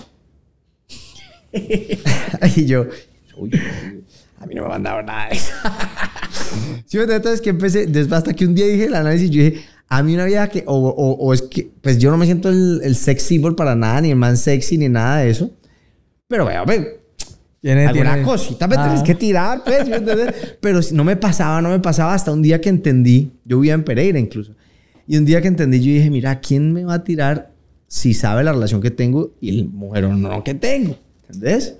y yo, a mí no me mandaron nada de eso. sí, entonces que empecé, después hasta que un día dije el análisis, yo dije, a mí una vida que, o, o, es que, pues yo no me siento el, el sex symbol para nada, ni el man sexy, ni nada de eso. Pero a ver tiene, alguna cosita me ah. tenés que tirar, pues, pero no me pasaba, no me pasaba hasta un día que entendí, yo vivía en Pereira incluso, y un día que entendí yo dije, mira, ¿quién me va a tirar si sabe la relación que tengo y el mujer o no que tengo? ¿Entendés?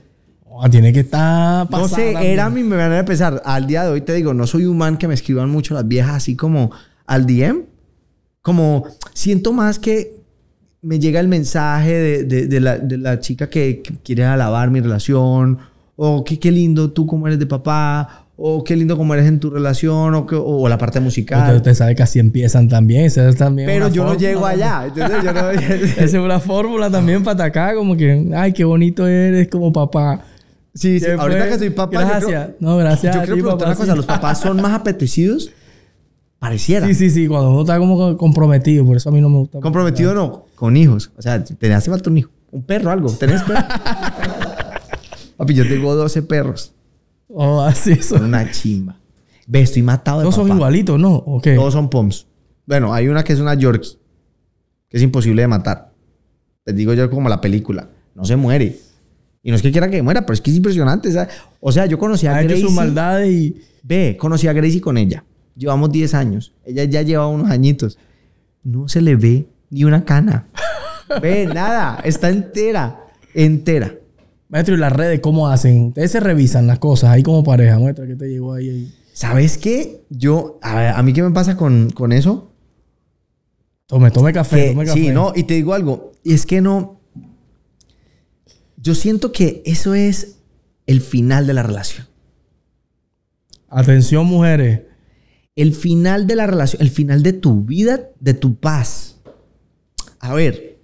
Ah, tiene que estar pasada. No sé, era me manera a pensar. Al día de hoy te digo, no soy un man que me escriban mucho las viejas así como al DM. Como siento más que, me llega el mensaje de, la, chica que quiere alabar mi relación o qué, lindo tú como eres de papá, o qué lindo como eres en tu relación, o, la parte musical. Usted, sabe que así empiezan también, también Pero yo no llego allá. Entonces yo no... Esa es una fórmula también para atacar, como que, ay, qué bonito eres como papá. Sí, sí. ahorita que soy papá. Gracias. no, gracias. Yo creo que una cosa: ¿los papás son más apetecidos? Pareciera. Sí, sí, sí. Cuando uno está como comprometido, por eso a mí no me gusta. Comprometido no, con hijos. O sea, te hace falta un hijo. Un perro, algo. ¿Tenés perro? yo tengo 12 perros. Oh, así son. Una chimba. Ve, estoy matado de Todos son igualitos, ¿no? ¿O qué? Todos son poms. Bueno, hay una que es una Yorkie. Que es imposible de matar. Les digo yo como la película. No se muere. Y no es que quiera que muera, pero es que es impresionante. O sea, yo conocí a, ella. Gracie. y... Ve, conocí a Gracie con ella. Llevamos 10 años. Ella ya lleva unos añitos. No se le ve ni una cana. Ve, nada. Está entera. Entera. Maestro, ¿y las redes cómo hacen? Ustedes se revisan las cosas ahí como pareja, Muestra que te llegó ahí? ¿Sabes qué? Yo, a, mí qué me pasa con, eso? Tome, tome café. Sí, no, y te digo algo, y es que no. Yo siento que eso es el final de la relación. Atención, mujeres. El final de la relación, el final de tu vida, de tu paz. A ver,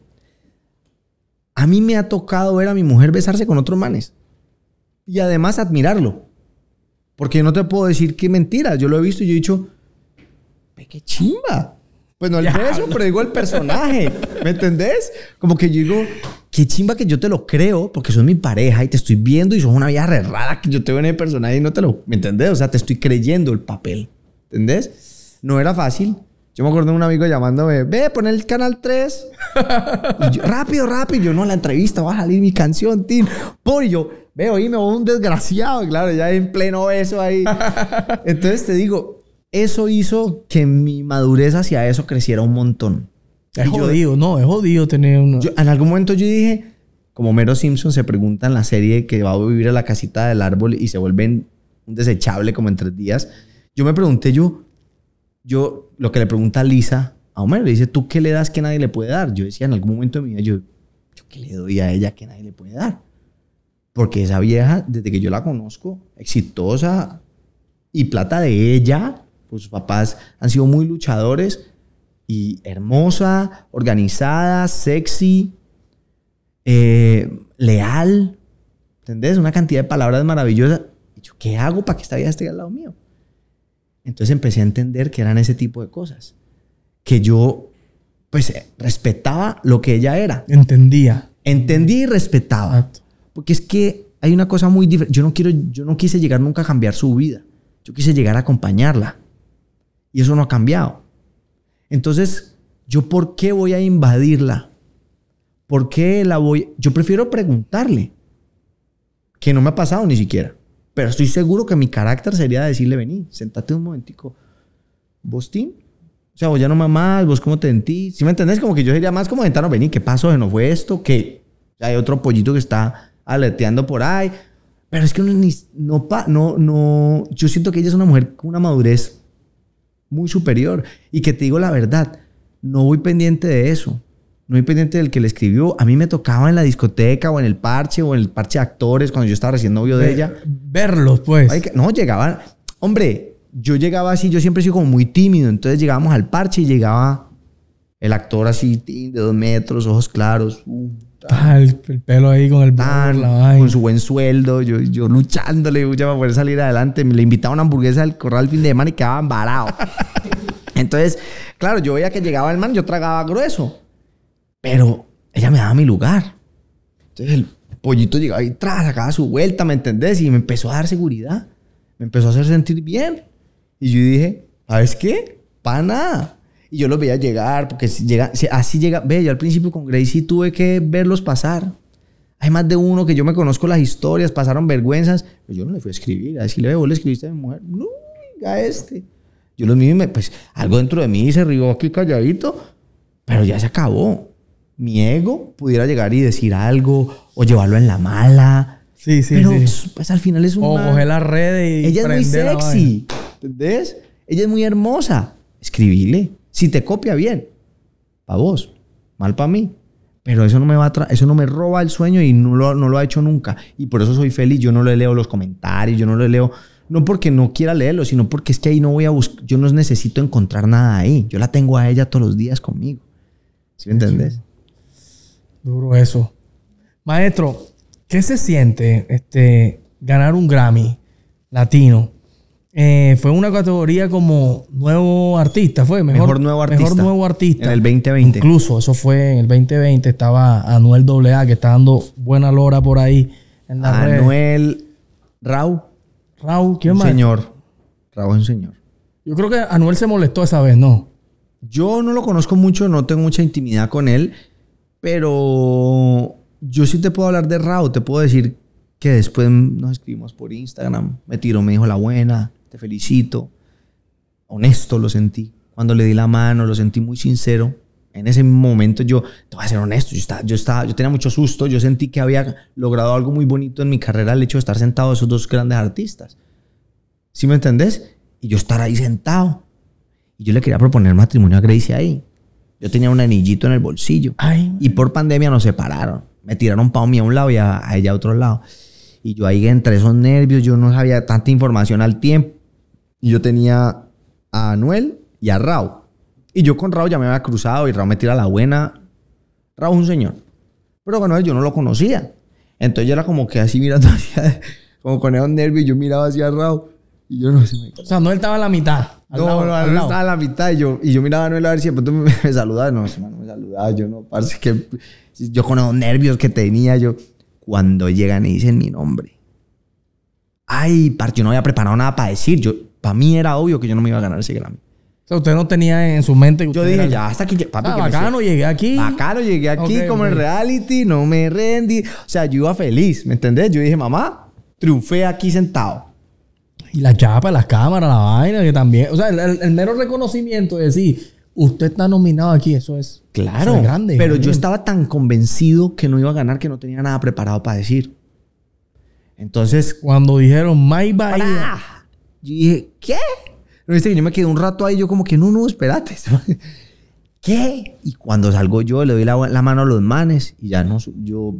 a mí me ha tocado ver a mi mujer besarse con otros manes. Y además admirarlo. Porque no te puedo decir qué mentiras. Yo lo he visto y yo he dicho, qué chimba. Pues no el beso, pero digo el personaje. ¿Me entendés? Como que yo digo, qué chimba que yo te lo creo porque sos mi pareja y te estoy viendo y sos una vieja re rara que yo te veo en el personaje y no te lo... ¿Me entendés? O sea, te estoy creyendo el papel. ¿Entendés? No era fácil. Yo me acuerdo de un amigo llamándome, ve, pon el canal 3. rápido, rápido. Yo, no, la entrevista, va a salir mi canción, team. Por y yo, me oíme, un desgraciado. Claro, ya en pleno eso ahí. Entonces te digo, eso hizo que mi madurez hacia eso creciera un montón. Es jodido, no, es jodido tener una. en algún momento yo dije, como Mero Simpson se pregunta en la serie que va a vivir a la casita del árbol y se vuelven un desechable como en tres días. Yo me pregunté, yo, yo lo que le pregunta a Lisa a Homero, le dice, ¿tú qué le das que nadie le puede dar? Yo decía en algún momento de mi vida, yo, qué le doy a ella que nadie le puede dar? Porque esa vieja, desde que yo la conozco, exitosa y plata de ella, pues sus papás han sido muy luchadores y hermosa, organizada, sexy, eh, leal, ¿entendés? Una cantidad de palabras maravillosas. yo qué hago para que esta vieja esté al lado mío? Entonces empecé a entender que eran ese tipo de cosas. Que yo, pues, eh, respetaba lo que ella era. Entendía. entendí y respetaba. Porque es que hay una cosa muy diferente. Yo no quiero, yo no quise llegar nunca a cambiar su vida. Yo quise llegar a acompañarla. Y eso no ha cambiado. Entonces, ¿yo por qué voy a invadirla? ¿Por qué la voy? Yo prefiero preguntarle. Que no me ha pasado ni siquiera. Pero estoy seguro que mi carácter sería decirle, vení, sentate un momentico. ¿Vos, Tim? O sea, vos ya no mamás, vos cómo te sentís. Si me entendés? Como que yo sería más como sentarnos, vení, ¿qué pasó? no fue esto? que Hay otro pollito que está aleteando por ahí. Pero es que no, no, no, no, yo siento que ella es una mujer con una madurez muy superior. Y que te digo la verdad, no voy pendiente de eso no independiente del que le escribió, a mí me tocaba en la discoteca o en el parche o en el parche de actores cuando yo estaba recién novio de, ella. Verlos, pues. no, llegaban. Hombre, yo llegaba así, yo siempre sido como muy tímido, entonces llegábamos al parche y llegaba el actor así, de dos metros, ojos claros. Uh, ah, el, pelo ahí con el tan, con su buen sueldo, yo, yo luchándole ya para poder salir adelante. Me le invitaba una hamburguesa al corral fin de semana y quedaba embarado. Entonces, claro, yo veía que llegaba el man, yo tragaba grueso. Pero ella me daba mi lugar. Entonces el pollito llegaba y tras, sacaba su vuelta, ¿me entendés? Y me empezó a dar seguridad. Me empezó a hacer sentir bien. Y yo dije, ¿sabes qué? Para nada. Y yo los veía llegar, porque si llega, así llega. Ve, yo al principio con Gracie tuve que verlos pasar. Hay más de uno que yo me conozco las historias, pasaron vergüenzas. Pues yo no le fui a escribir, a decirle, vos le escribiste a mi mujer. No, a este. Yo lo mismo, pues algo dentro de mí se rió aquí calladito, pero ya se acabó mi ego pudiera llegar y decir algo o llevarlo en la mala. Sí, sí, Pero pues al final es un. O coger la red y. Ella es muy sexy. ¿Entendés? Ella es muy hermosa. Escribile. Si te copia bien. Para vos. Mal para mí. Pero eso no me va a eso no me roba el sueño y no lo, no lo ha hecho nunca. Y por eso soy feliz. Yo no le leo los comentarios, yo no le leo. No porque no quiera leerlo, sino porque es que ahí no voy a buscar. Yo no necesito encontrar nada ahí. Yo la tengo a ella todos los días conmigo. ¿Sí me entendés? Duro eso. Maestro, ¿qué se siente este, ganar un Grammy latino? Eh, fue una categoría como nuevo artista, fue mejor, nuevo artista. Mejor nuevo artista. En el 2020. Incluso, eso fue en el 2020. Estaba Anuel AA, que está dando buena lora por ahí. Anuel Raúl. Rau. Rau, ¿quién Señor. Rau es un señor. Yo creo que Anuel se molestó esa vez, ¿no? Yo no lo conozco mucho, no tengo mucha intimidad con él. Pero yo sí te puedo hablar de Raúl. te puedo decir que después nos escribimos por Instagram, me tiró, me dijo la buena, te felicito. Honesto lo sentí. Cuando le di la mano, lo sentí muy sincero. En ese momento yo, te voy a ser honesto, yo, estaba, yo, estaba, yo tenía mucho susto, yo sentí que había logrado algo muy bonito en mi carrera el hecho de estar sentado a esos dos grandes artistas. ¿Sí me entendés? Y yo estar ahí sentado. Y yo le quería proponer matrimonio a Gracie ahí. Yo tenía un anillito en el bolsillo. Y por pandemia nos separaron. Me tiraron pa' mí a un lado y a, ella a otro lado. Y yo ahí entre esos nervios, yo no sabía tanta información al tiempo. Y yo tenía a Anuel y a Raúl. Y yo con Raúl ya me había cruzado y Raúl me tira la buena. Raúl es un señor. Pero con él yo no lo conocía. Entonces yo era como que así mirando hacia, como con esos nervios, yo miraba hacia Raúl y yo no sé. O sea, Noel estaba a la mitad. no, no, estaba a la mitad. Y yo, y yo miraba a Noel a ver si de pronto me, saludaba. No, no me saludaba. Yo no, parece que. Yo con los nervios que tenía, yo. Cuando llegan y dicen mi nombre. Ay, parce yo no había preparado nada para decir. Yo, para mí era obvio que yo no me iba a ganar ese Grammy. O sea, usted no tenía en su mente. yo dije, ya, hasta aquí. Papi, ah, que bacano, llegué aquí. Bacano, llegué aquí como en reality, no me rendí. O sea, yo iba feliz, ¿me entendés? Yo dije, mamá, triunfé aquí sentado. Y la chapa, las cámaras, la vaina, que también. O sea, el, mero reconocimiento de decir, usted está nominado aquí, eso es. Claro. grande. Pero yo estaba tan convencido que no iba a ganar que no tenía nada preparado para decir. Entonces. Cuando dijeron My Bahía. Yo dije, ¿qué? yo me quedé un rato ahí, yo como que no, no, espérate. ¿Qué? Y cuando salgo yo, le doy la, mano a los manes y ya no, yo.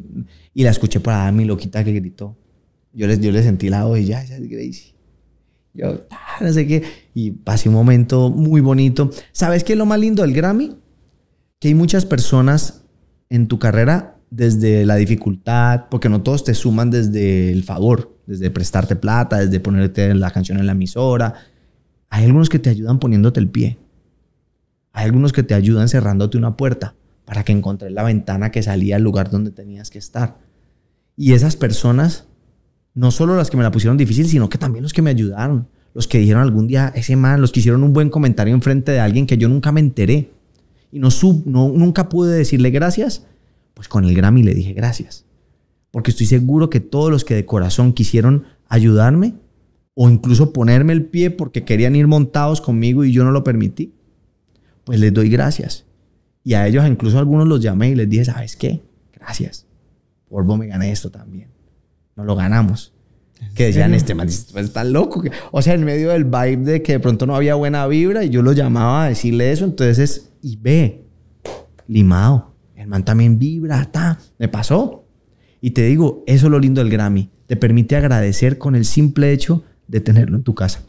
Y la escuché para dar mi loquita que gritó. Yo les, yo les sentí la voz y ya, esa es Gracie. Yo, ah, no sé qué. Y pasé un momento muy bonito. ¿Sabes qué es lo más lindo del Grammy? Que hay muchas personas en tu carrera desde la dificultad, porque no todos te suman desde el favor, desde prestarte plata, desde ponerte la canción en la emisora. Hay algunos que te ayudan poniéndote el pie. Hay algunos que te ayudan cerrándote una puerta para que encontres la ventana que salía al lugar donde tenías que estar. Y esas personas no solo las que me la pusieron difícil, sino que también los que me ayudaron, los que dijeron algún día, ese mal los que hicieron un buen comentario en enfrente de alguien que yo nunca me enteré y no, sub, no nunca pude decirle gracias, pues con el Grammy le dije gracias. Porque estoy seguro que todos los que de corazón quisieron ayudarme o incluso ponerme el pie porque querían ir montados conmigo y yo no lo permití, pues les doy gracias. Y a ellos incluso algunos los llamé y les dije, ¿sabes qué? Gracias. Por vos me gané esto también no lo ganamos. Que decían, este man está loco. O sea, en medio del vibe de que de pronto no había buena vibra y yo lo llamaba a decirle eso, entonces, y ve, limado. El man también vibra, está. Me pasó. Y te digo, eso es lo lindo del Grammy. Te permite agradecer con el simple hecho de tenerlo en tu casa.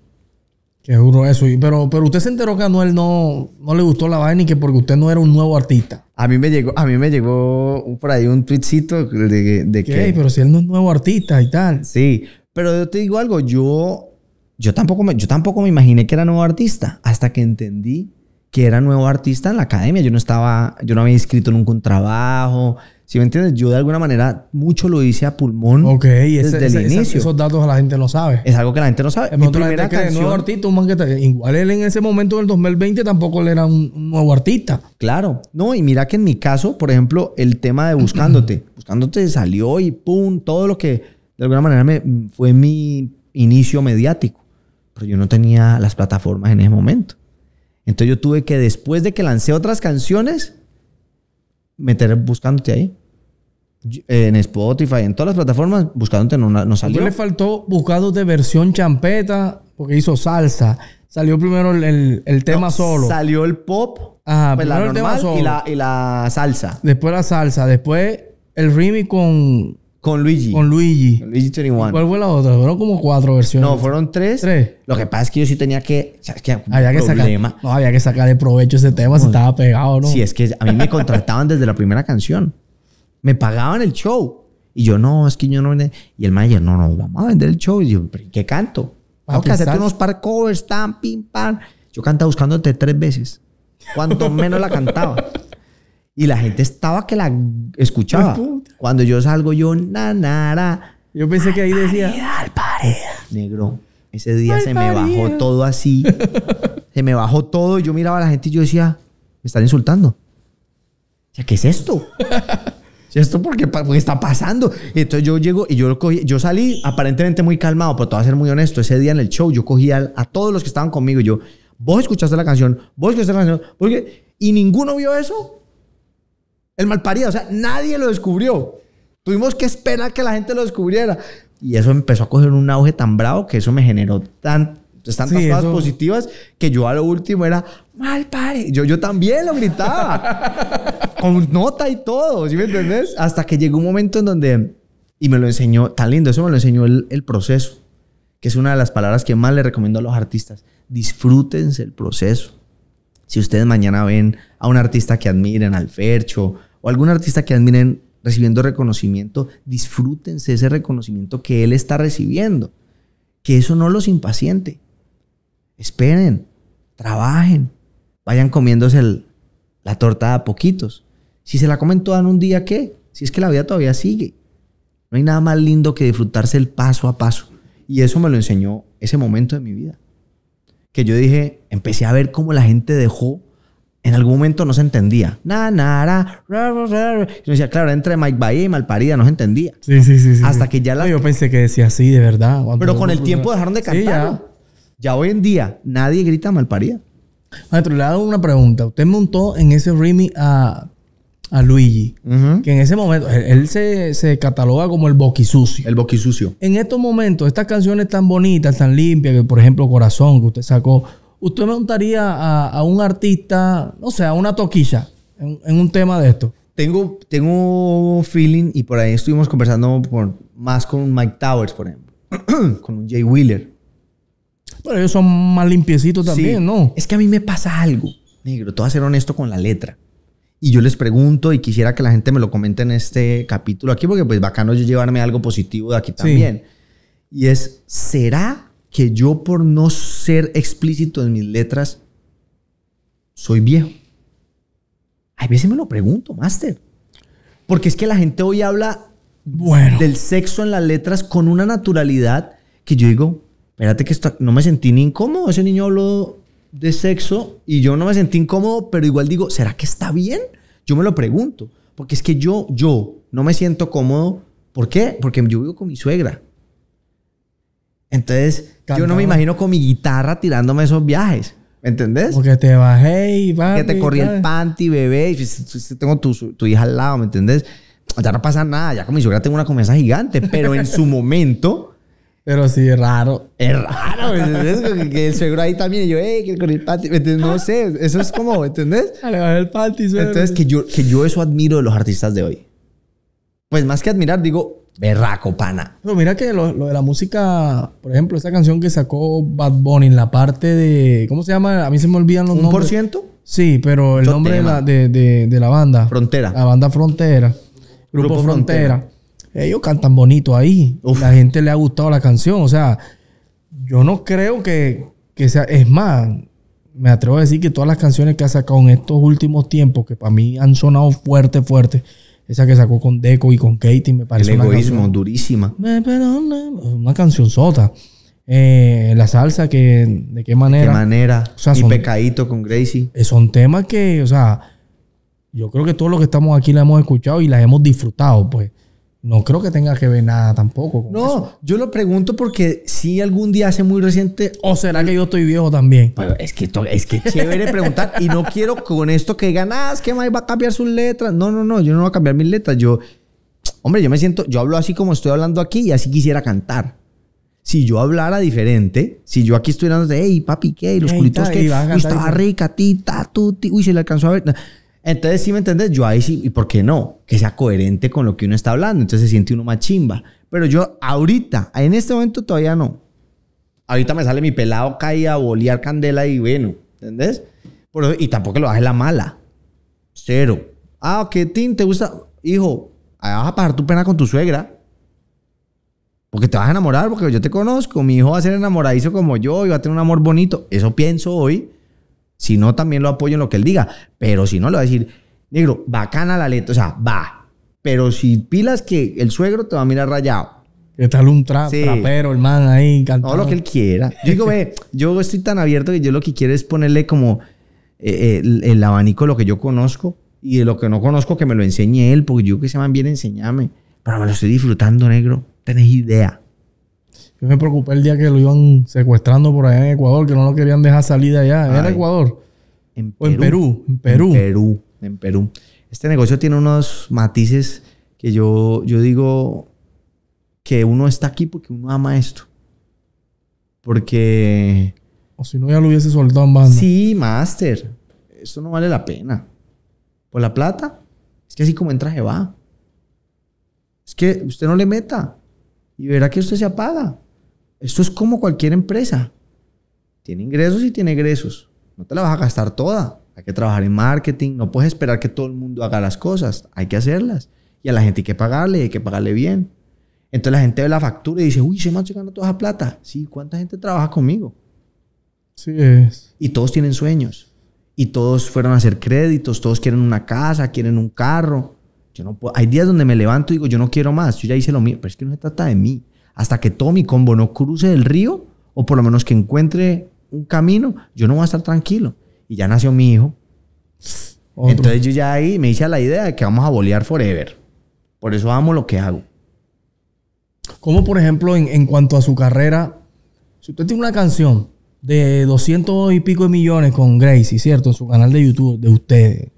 Qué duro eso. Pero, pero usted se enteró que a Noel no, no le gustó la vaina y que porque usted no era un nuevo artista. A mí me llegó, a mí me llegó por ahí un tweetcito de, de que. Pero si él no es nuevo artista y tal. Sí, pero yo te digo algo, yo, yo, tampoco me, yo tampoco me imaginé que era nuevo artista hasta que entendí que era nuevo artista en la academia. Yo no estaba, yo no había inscrito nunca un trabajo, si me entiendes, yo de alguna manera mucho lo hice a pulmón desde el inicio. esos datos la gente no sabe. Es algo que la gente no sabe. Mi primera canción. Nuevo artista, un Igual él en ese momento, del 2020, tampoco era un, nuevo artista. Claro. No, y mira que en mi caso, por ejemplo, el tema de Buscándote. Buscándote salió y pum, todo lo que de alguna manera me, fue mi inicio mediático. Pero yo no tenía las plataformas en ese momento. Entonces yo tuve que, después de que lancé otras canciones, meter buscándote ahí. Eh, en Spotify, en todas las plataformas, buscándote no, no salió. le faltó buscándote versión champeta porque hizo salsa. Salió primero el, tema solo. Salió el pop, Ajá, pues, el tema Y, la, y la salsa. Después la salsa, después el remix con con Luigi. Con Luigi. Con Luigi 21. ¿Cuál fue la otra? Fueron como cuatro versiones. No, fueron tres. Tres. Lo que pasa es que yo sí tenía que. sabes había que sacar. No, había que sacar el provecho ese tema no, si estaba pegado, ¿no? Sí, es que a mí me contrataban desde la primera canción. Me pagaban el show. Y yo, no, es que yo no. Y el manager, no, no, vamos a vender el show. Y yo, ¿qué canto? Vamos a hacerte unos par covers, tan, pim, pan. Yo cantaba buscándote tres veces. Cuanto menos la cantaba. Y la gente estaba que la escuchaba. Cuando yo salgo, yo, nanara. Yo pensé que ahí decía. Al Negro. Ese día se me bajó todo así. se me bajó todo. yo miraba a la gente y yo decía, me están insultando. O sea, ¿qué es esto? ¿Esto por qué, está pasando? entonces yo llego y yo, cogí, yo salí aparentemente muy calmado, pero te voy a ser muy honesto. Ese día en el show yo cogí a, todos los que estaban conmigo y yo, vos escuchaste la canción, vos escuchaste la canción, porque y ninguno vio eso el parido, o sea, nadie lo descubrió. Tuvimos que esperar que la gente lo descubriera. Y eso empezó a coger un auge tan bravo que eso me generó tan, pues, tantas cosas positivas que yo a lo último era mal parido. Yo, yo también lo gritaba. con nota y todo, ¿sí me entendés? Hasta que llegó un momento en donde. Y me lo enseñó, tan lindo, eso me lo enseñó el, el proceso, que es una de las palabras que más le recomiendo a los artistas. Disfrútense el proceso. Si ustedes mañana ven a un artista que admiren, al Fercho, o algún artista que admiren recibiendo reconocimiento, disfrútense ese reconocimiento que él está recibiendo. Que eso no los impaciente. Esperen, trabajen, vayan comiéndose la torta a poquitos. Si se la comen toda en un día, ¿qué? Si es que la vida todavía sigue. No hay nada más lindo que disfrutarse el paso a paso. Y eso me lo enseñó ese momento de mi vida que yo dije, empecé a ver cómo la gente dejó. En algún momento no se entendía. Na, na, ra, Yo decía, claro, entre Mike Bahía y Malparida no se entendía. Sí, sí, sí. Hasta que ya la. yo pensé que decía así, de verdad. Pero con el tiempo dejaron de cantar. ya. ya. hoy en día nadie grita Malparida. Maestro, le hago una pregunta. Usted montó en ese Remy a a Luigi, que en ese momento él, se, cataloga como el boquisucio. El boquisucio. En estos momentos, estas canciones tan bonitas, tan limpias, que por ejemplo Corazón, que usted sacó, ¿usted me untaría a, un artista, no sea, a una toquilla en, un tema de esto? Tengo, tengo feeling, y por ahí estuvimos conversando por, más con Mike Towers, por ejemplo, con un Jay Wheeler. Pero ellos son más limpiecitos también, ¿no? Es que a mí me pasa algo, negro, te a ser honesto con la letra y yo les pregunto y quisiera que la gente me lo comente en este capítulo aquí, porque pues bacano yo llevarme algo positivo de aquí también. Y es, ¿será que yo por no ser explícito en mis letras, soy viejo? A veces me lo pregunto, máster. Porque es que la gente hoy habla bueno. del sexo en las letras con una naturalidad que yo digo, espérate que no me sentí ni incómodo, ese niño habló de sexo y yo no me sentí incómodo, pero igual digo, ¿será que está bien? Yo me lo pregunto, porque es que yo, yo no me siento cómodo. ¿Por qué? Porque yo vivo con mi suegra. Entonces, yo no me imagino con mi guitarra tirándome esos viajes. ¿Me entendés? Porque te bajé y va. Que te corrí el panty, bebé. Y tengo tu, tu hija al lado, ¿me entendés? Ya no pasa nada. Ya con mi suegra tengo una comienza gigante. Pero en su momento pero sí, es raro. Es raro, ¿entendés? que el suegro ahí también, yo, hey, que con el panty No ah. sé, eso es como, ¿entendés? el Entonces, que yo, que yo eso admiro de los artistas de hoy. Pues más que admirar, digo, berraco, pana. Pero mira que lo, de la música, por ejemplo, esa canción que sacó Bad Bunny en la parte de, ¿cómo se llama? A mí se me olvidan los nombres. ¿Un por ciento? Sí, pero el nombre de la, de, de, la, banda. Frontera. La banda Frontera. Grupo, Frontera ellos cantan bonito ahí. La gente le ha gustado la canción. O sea, yo no creo que, sea. Es más, me atrevo a decir que todas las canciones que ha sacado en estos últimos tiempos, que para mí han sonado fuerte, fuerte. Esa que sacó con Deco y con Katie me parece El egoísmo, una canción, durísima. Una canción sota. Eh, la salsa, que de qué manera. Qué manera. y son, pecadito con Gracie. Eh, son temas que, o sea, yo creo que todos los que estamos aquí la hemos escuchado y la hemos disfrutado, pues no creo que tenga que ver nada tampoco. Con no, yo lo pregunto porque si algún día hace muy reciente, o será que yo estoy viejo también. es que es que chévere preguntar y no quiero con esto que digan, ah, es que va a cambiar sus letras. No, no, no, yo no voy a cambiar mis letras. Yo, hombre, yo me siento, yo hablo así como estoy hablando aquí y así quisiera cantar. Si yo hablara diferente, si yo aquí estuviera, hey, papi, ¿qué? los culitos que, estaba rica, tita, tuti, uy, se le alcanzó a ver. Entonces, si me entendés, yo ahí sí, ¿y por qué no? Que sea coherente con lo que uno está hablando, entonces se siente uno más chimba. Pero yo ahorita, en este momento todavía no. Ahorita me sale mi pelado caída a bolear candela y bueno, ¿entendés? y tampoco lo baje la mala. Cero. Ah, ¿qué tin te gusta? Hijo, ahí vas a pagar tu pena con tu suegra. Porque te vas a enamorar, porque yo te conozco. Mi hijo va a ser enamoradizo como yo y va a tener un amor bonito. Eso pienso hoy. Si no, también lo apoyo en lo que él diga. Pero si no, le va a decir, negro, bacana la letra, o sea, va. Pero si pilas que el suegro te va a mirar rayado. Que tal un trapero, el man ahí encantado. Todo lo que él quiera. Yo digo, ve, yo estoy tan abierto que yo lo que quiero es ponerle como eh, el, abanico de lo que yo conozco y de lo que no conozco que me lo enseñe él, porque yo que se man bien enseñarme. Pero me lo estoy disfrutando, negro. Tenés idea. Yo me preocupé el día que lo iban secuestrando por allá en Ecuador, que no lo querían dejar salir de allá. en ¿Era Ecuador? En Perú, en Perú. En Perú. En Perú. Este negocio tiene unos matices que yo, yo digo que uno está aquí porque uno ama esto. Porque. O si no, ya lo hubiese soltado en banda. Sí, master. Eso no vale la pena. Por la plata, es que así como entra se va. Es que usted no le meta y verá que usted se apaga. Esto es como cualquier empresa. Tiene ingresos y tiene egresos. No te la vas a gastar toda. Hay que trabajar en marketing. No puedes esperar que todo el mundo haga las cosas. Hay que hacerlas. Y a la gente hay que pagarle, hay que pagarle bien. Entonces la gente ve la factura y dice, uy, se me ha llegado toda esa plata. Sí, ¿cuánta gente trabaja conmigo? Sí es. Y todos tienen sueños. Y todos fueron a hacer créditos, todos quieren una casa, quieren un carro. Yo no puedo. Hay días donde me levanto y digo, yo no quiero más, yo ya hice lo mío, pero es que no se trata de mí hasta que todo mi combo no cruce el río, o por lo menos que encuentre un camino, yo no voy a estar tranquilo. Y ya nació mi hijo. Entonces yo ya ahí me hice la idea de que vamos a bolear forever. Por eso amo lo que hago. ¿Cómo, por ejemplo, en, en cuanto a su carrera, si usted tiene una canción de 200 y pico de millones con Gracie, ¿cierto? En su canal de YouTube de ustedes.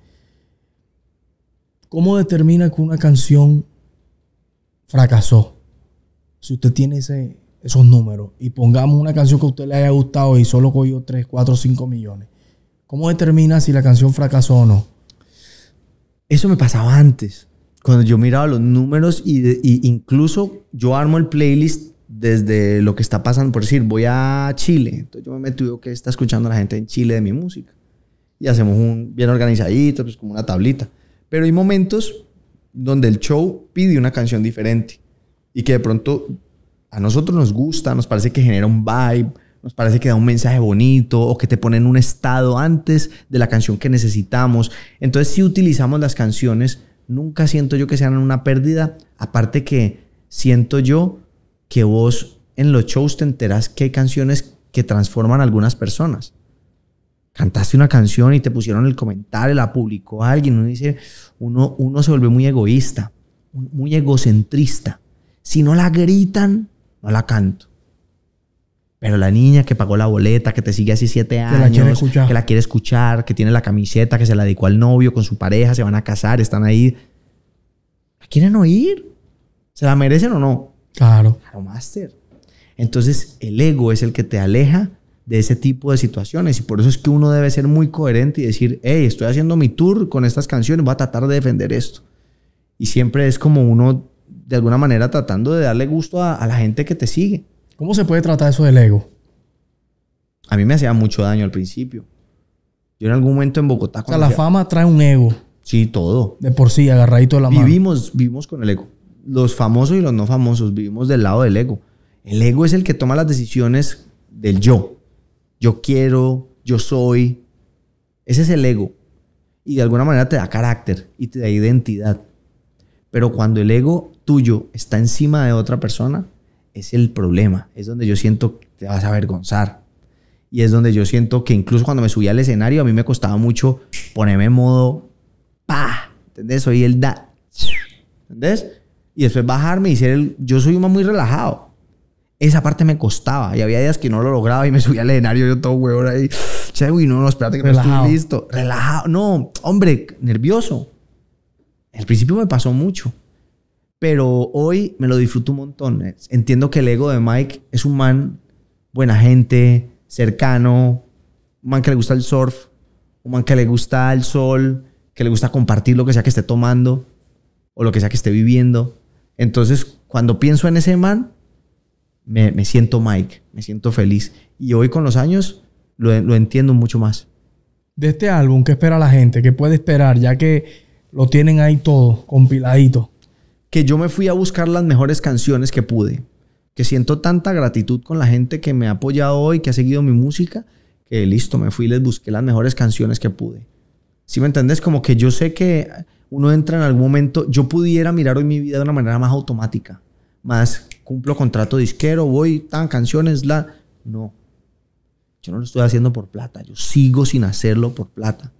¿Cómo determina que una canción fracasó? si usted tiene ese, esos números y pongamos una canción que a usted le haya gustado y solo cogió 3, 4, 5 millones, ¿cómo determina si la canción fracasó o no? Eso me pasaba antes, cuando yo miraba los números y, incluso yo armo el playlist desde lo que está pasando, por decir, voy a Chile, entonces yo me meto que está escuchando la gente en Chile de mi música y hacemos un bien organizadito, pues como una tablita. Pero hay momentos donde el show pide una canción diferente y que de pronto a nosotros nos gusta, nos parece que genera un vibe, nos parece que da un mensaje bonito o que te pone en un estado antes de la canción que necesitamos. Entonces, si utilizamos las canciones, nunca siento yo que sean una pérdida. Aparte que siento yo que vos en los shows te enterás que hay canciones que transforman a algunas personas. Cantaste una canción y te pusieron el comentario, la publicó alguien, uno dice, uno se vuelve muy egoísta, muy egocentrista si no la gritan, no la canto. Pero la niña que pagó la boleta, que te sigue hace siete años, que la, quiere escuchar, que tiene la camiseta, que se la dedicó al novio con su pareja, se van a casar, están ahí. ¿La quieren oír? ¿Se la merecen o no? Claro. Claro, máster. Entonces, el ego es el que te aleja de ese tipo de situaciones y por eso es que uno debe ser muy coherente y decir, hey, estoy haciendo mi tour con estas canciones, voy a tratar de defender esto. Y siempre es como uno de alguna manera tratando de darle gusto a, la gente que te sigue. ¿Cómo se puede tratar eso del ego? A mí me hacía mucho daño al principio. Yo en algún momento en Bogotá... O sea, la fama trae un ego. Sí, todo. De por sí, agarradito de la mano. Vivimos, vivimos con el ego. Los famosos y los no famosos vivimos del lado del ego. El ego es el que toma las decisiones del yo. Yo quiero, yo soy. Ese es el ego. Y de alguna manera te da carácter y te da identidad. Pero cuando el ego tuyo está encima de otra persona, es el problema. Es donde yo siento que te vas a avergonzar. Y es donde yo siento que incluso cuando me subía al escenario, a mí me costaba mucho ponerme en modo pa, ¿entendés? Soy el da, ¿entendés? Y después bajarme y ser el. Yo soy uno muy relajado. Esa parte me costaba y había días que no lo lograba y me subía al escenario yo todo huevón ahí. Che, no, no, espérate que me estoy listo. Relajado. No, hombre, nervioso. Al principio me pasó mucho pero hoy me lo disfruto un montón. Entiendo que el ego de Mike es un man buena gente, cercano, un man que le gusta el surf, un man que le gusta el sol, que le gusta compartir lo que sea que esté tomando o lo que sea que esté viviendo. Entonces, cuando pienso en ese man, me, siento Mike, me siento feliz. Y hoy con los años lo, lo entiendo mucho más. De este álbum, ¿qué espera la gente? ¿Qué puede esperar? Ya que lo tienen ahí todo, compiladito que yo me fui a buscar las mejores canciones que pude, que siento tanta gratitud con la gente que me ha apoyado hoy, que ha seguido mi música, que listo, me fui y les busqué las mejores canciones que pude. Si me entendés? Como que yo sé que uno entra en algún momento, yo pudiera mirar hoy mi vida de una manera más automática, más cumplo contrato disquero, voy, tan canciones, la... No, yo no lo estoy haciendo por plata, yo sigo sin hacerlo por plata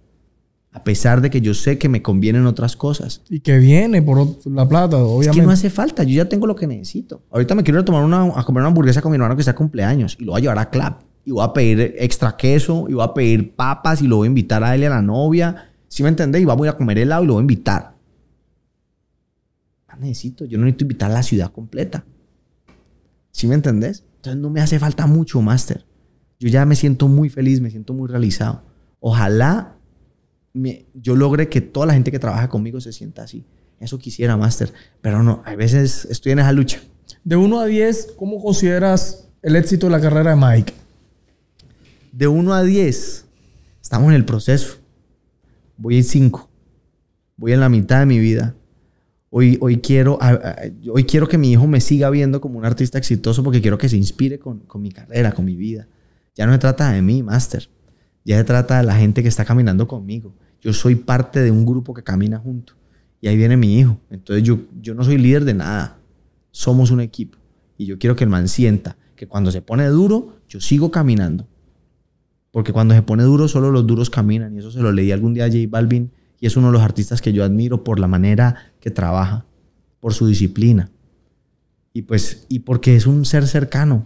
a pesar de que yo sé que me convienen otras cosas. Y que viene por la plata, obviamente. Es que no hace falta, yo ya tengo lo que necesito. Ahorita me quiero ir a, tomar una, a comer una hamburguesa con mi hermano que está cumpleaños y lo voy a llevar a club Y voy a pedir extra queso, y voy a pedir papas, y lo voy a invitar a él y a la novia. ¿Sí me entendés? Y voy a ir a comer helado y lo voy a invitar. No ah, necesito, yo no necesito invitar a la ciudad completa. ¿Sí me entendés? Entonces no me hace falta mucho, máster. Yo ya me siento muy feliz, me siento muy realizado. Ojalá yo logré que toda la gente que trabaja conmigo se sienta así. Eso quisiera, Master. Pero no, a veces estoy en esa lucha. De 1 a 10, ¿cómo consideras el éxito de la carrera de Mike? De 1 a 10, estamos en el proceso. Voy en 5. Voy en la mitad de mi vida. Hoy, hoy, quiero, hoy quiero que mi hijo me siga viendo como un artista exitoso porque quiero que se inspire con, con mi carrera, con mi vida. Ya no se trata de mí, Master ya se trata de la gente que está caminando conmigo. Yo soy parte de un grupo que camina junto. Y ahí viene mi hijo. Entonces yo, yo no soy líder de nada. Somos un equipo. Y yo quiero que el man sienta que cuando se pone duro, yo sigo caminando. Porque cuando se pone duro, solo los duros caminan. Y eso se lo leí algún día a J Balvin. Y es uno de los artistas que yo admiro por la manera que trabaja, por su disciplina. Y pues, y porque es un ser cercano.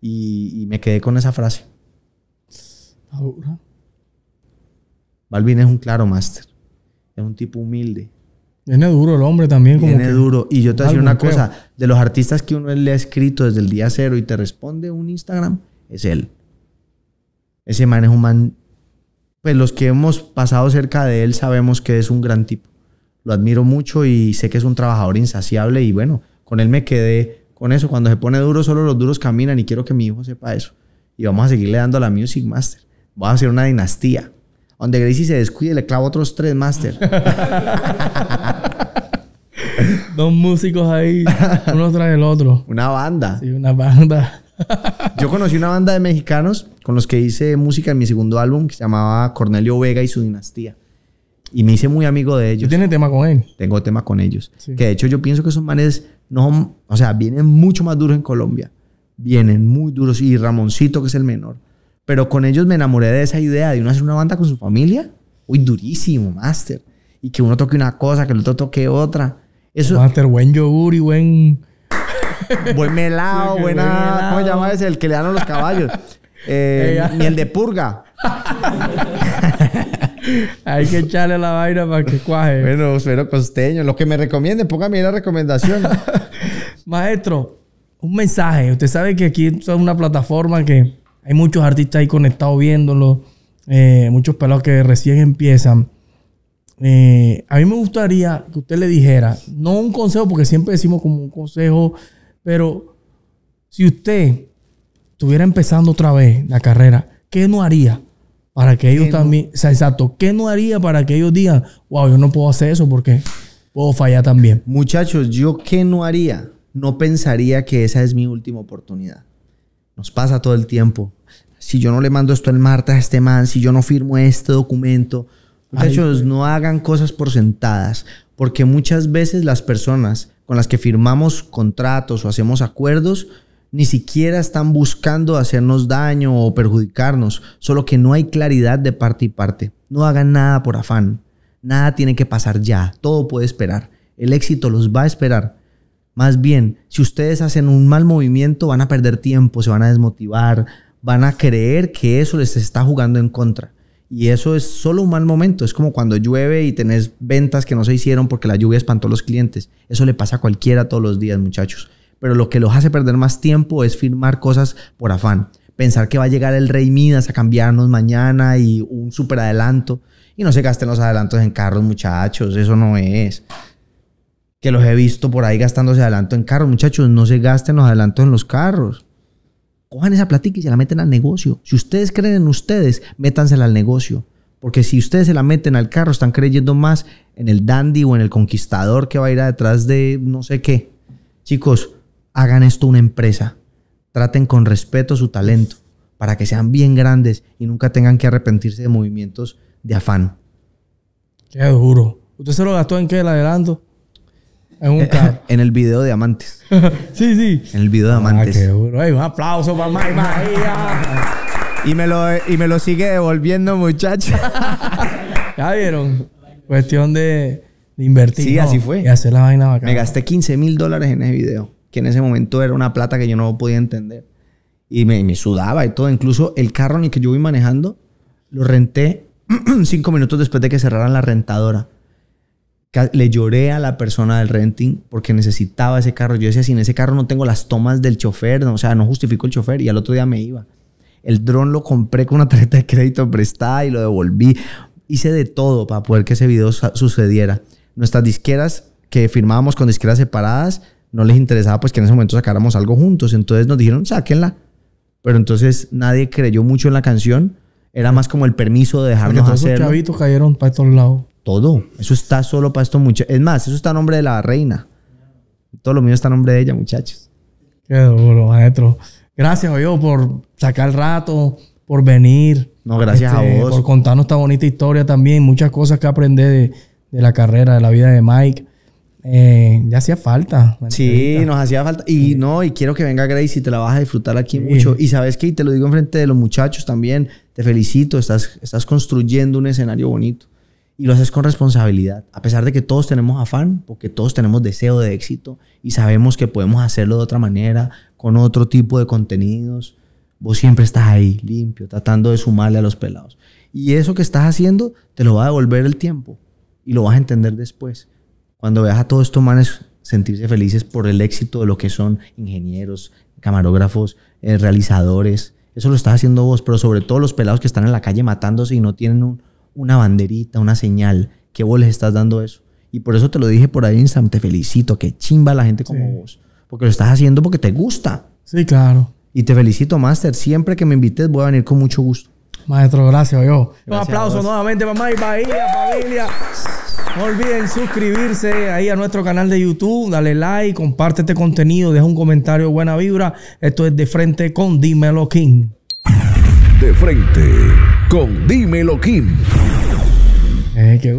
y me quedé con esa frase. Ahora. Balvin es un claro máster. Es un tipo humilde. Viene duro el hombre también. Como Viene duro. Y yo te voy una cosa. De los artistas que uno le ha escrito desde el día cero y te responde un Instagram, es él. Ese man es un man... Pues los que hemos pasado cerca de él sabemos que es un gran tipo. Lo admiro mucho y sé que es un trabajador insaciable y bueno, con él me quedé con eso. Cuando se pone duro, solo los duros caminan y quiero que mi hijo sepa eso. Y vamos a seguirle dando a la Music Master voy a hacer una dinastía. Donde Gracie se descuide, le clavo otros tres máster. Dos músicos ahí, uno tras el otro. Una banda. Sí, una banda. Yo conocí una banda de mexicanos con los que hice música en mi segundo álbum que se llamaba Cornelio Vega y su dinastía. Y me hice muy amigo de ellos. ¿Tiene tema con él? Tengo tema con ellos. Que de hecho yo pienso que esos manes no, o sea, vienen mucho más duros en Colombia. Vienen muy duros. Y Ramoncito, que es el menor pero con ellos me enamoré de esa idea de uno hacer una banda con su familia. Uy, durísimo, master Y que uno toque una cosa, que el otro toque otra. Eso... buen yogur y buen... Buen melado, buena... ¿Cómo se llama ese? El que le dan a los caballos. Eh, el de purga. Hay que echarle la vaina para que cuaje. Bueno, suero costeño. Lo que me recomienden, póngame la recomendación. Maestro, un mensaje. Usted sabe que aquí es una plataforma que hay muchos artistas ahí conectados viéndolo, eh, muchos pelados que recién empiezan. Eh, a mí me gustaría que usted le dijera, no un consejo, porque siempre decimos como un consejo, pero si usted estuviera empezando otra vez la carrera, ¿qué no haría? Para que ellos también, sea, exacto, ¿qué no haría para que ellos digan, wow, yo no puedo hacer eso porque puedo fallar también? Muchachos, ¿yo qué no haría? No pensaría que esa es mi última oportunidad. Nos pasa todo el tiempo. Si yo no le mando esto el Marta, a este man, si yo no firmo este documento. Muchachos, no hagan cosas por sentadas, porque muchas veces las personas con las que firmamos contratos o hacemos acuerdos ni siquiera están buscando hacernos daño o perjudicarnos, solo que no hay claridad de parte y parte. No hagan nada por afán. Nada tiene que pasar ya, todo puede esperar. El éxito los va a esperar. Más bien, si ustedes hacen un mal movimiento, van a perder tiempo, se van a desmotivar, van a creer que eso les está jugando en contra. Y eso es solo un mal momento. Es como cuando llueve y tenés ventas que no se hicieron porque la lluvia espantó a los clientes. Eso le pasa a cualquiera todos los días, muchachos. Pero lo que los hace perder más tiempo es firmar cosas por afán. Pensar que va a llegar el rey Midas a cambiarnos mañana y un super adelanto. Y no se gasten los adelantos en carros, muchachos. Eso no es que los he visto por ahí gastándose adelanto en carros. Muchachos, no se gasten los adelantos en los carros. Cojan esa platica y se la meten al negocio. Si ustedes creen en ustedes, métansela al negocio. Porque si ustedes se la meten al carro, están creyendo más en el dandy o en el conquistador que va a ir a detrás de no sé qué. Chicos, hagan esto una empresa. Traten con respeto su talento para que sean bien grandes y nunca tengan que arrepentirse de movimientos de afano. Qué duro. ¿Usted se lo gastó en qué el adelanto? Eh, en el video de Amantes. sí, sí. En el video de ah, Amantes. un aplauso para Mike y, me lo, y me lo sigue devolviendo, muchacho. ya vieron. Cuestión de, invertir. Sí, así fue. Y hacer la vaina bacana. Me gasté 15 mil dólares en ese video. Que en ese momento era una plata que yo no podía entender. Y me, me sudaba y todo. Incluso el carro en el que yo voy manejando lo renté cinco minutos después de que cerraran la rentadora le lloré a la persona del renting porque necesitaba ese carro. Yo decía, sin ese carro no tengo las tomas del chofer, o sea, no justifico el chofer y al otro día me iba. El dron lo compré con una tarjeta de crédito prestada y lo devolví. Hice de todo para poder que ese video sucediera. Nuestras disqueras que firmábamos con disqueras separadas, no les interesaba pues que en ese momento sacáramos algo juntos. Entonces nos dijeron, sáquenla. Pero entonces nadie creyó mucho en la canción. Era más como el permiso de dejarnos hacerlo. Los chavitos cayeron para todos lados. Todo. Eso está solo para estos muchachos. Es más, eso está a nombre de la reina. Todo lo mío está a nombre de ella, muchachos. Qué duro, maestro. Gracias, oye, por sacar el rato, por venir. No, gracias a este, vos. Por contarnos esta bonita historia también. Muchas cosas que aprendí de, la carrera, de la vida de Mike. Eh, ya hacía falta. Sí, nos hacía falta. Y no, y quiero que venga Grace y te la vas a disfrutar aquí mucho. Y sabes que, y te lo digo enfrente de los muchachos también, te felicito, estás, estás construyendo un escenario bonito y lo haces con responsabilidad, a pesar de que todos tenemos afán, porque todos tenemos deseo de éxito y sabemos que podemos hacerlo de otra manera, con otro tipo de contenidos, vos siempre estás ahí, limpio, tratando de sumarle a los pelados. Y eso que estás haciendo te lo va a devolver el tiempo y lo vas a entender después. Cuando veas a todos estos manes sentirse felices por el éxito de lo que son ingenieros, camarógrafos, eh, realizadores, eso lo estás haciendo vos, pero sobre todo los pelados que están en la calle matándose y no tienen un, una banderita, una señal, que vos les estás dando eso. Y por eso te lo dije por ahí en Instagram, te felicito, que chimba la gente como vos, porque lo estás haciendo porque te gusta. Sí, claro. Y te felicito, Master, siempre que me invites voy a venir con mucho gusto. Maestro, gracias, yo. Un aplauso nuevamente, mamá y Bahía, familia. No olviden suscribirse ahí a nuestro canal de YouTube, dale like, comparte este contenido, deja un comentario, buena vibra. Esto es De Frente con Dímelo King. De frente con Dímelo Kim. Eh,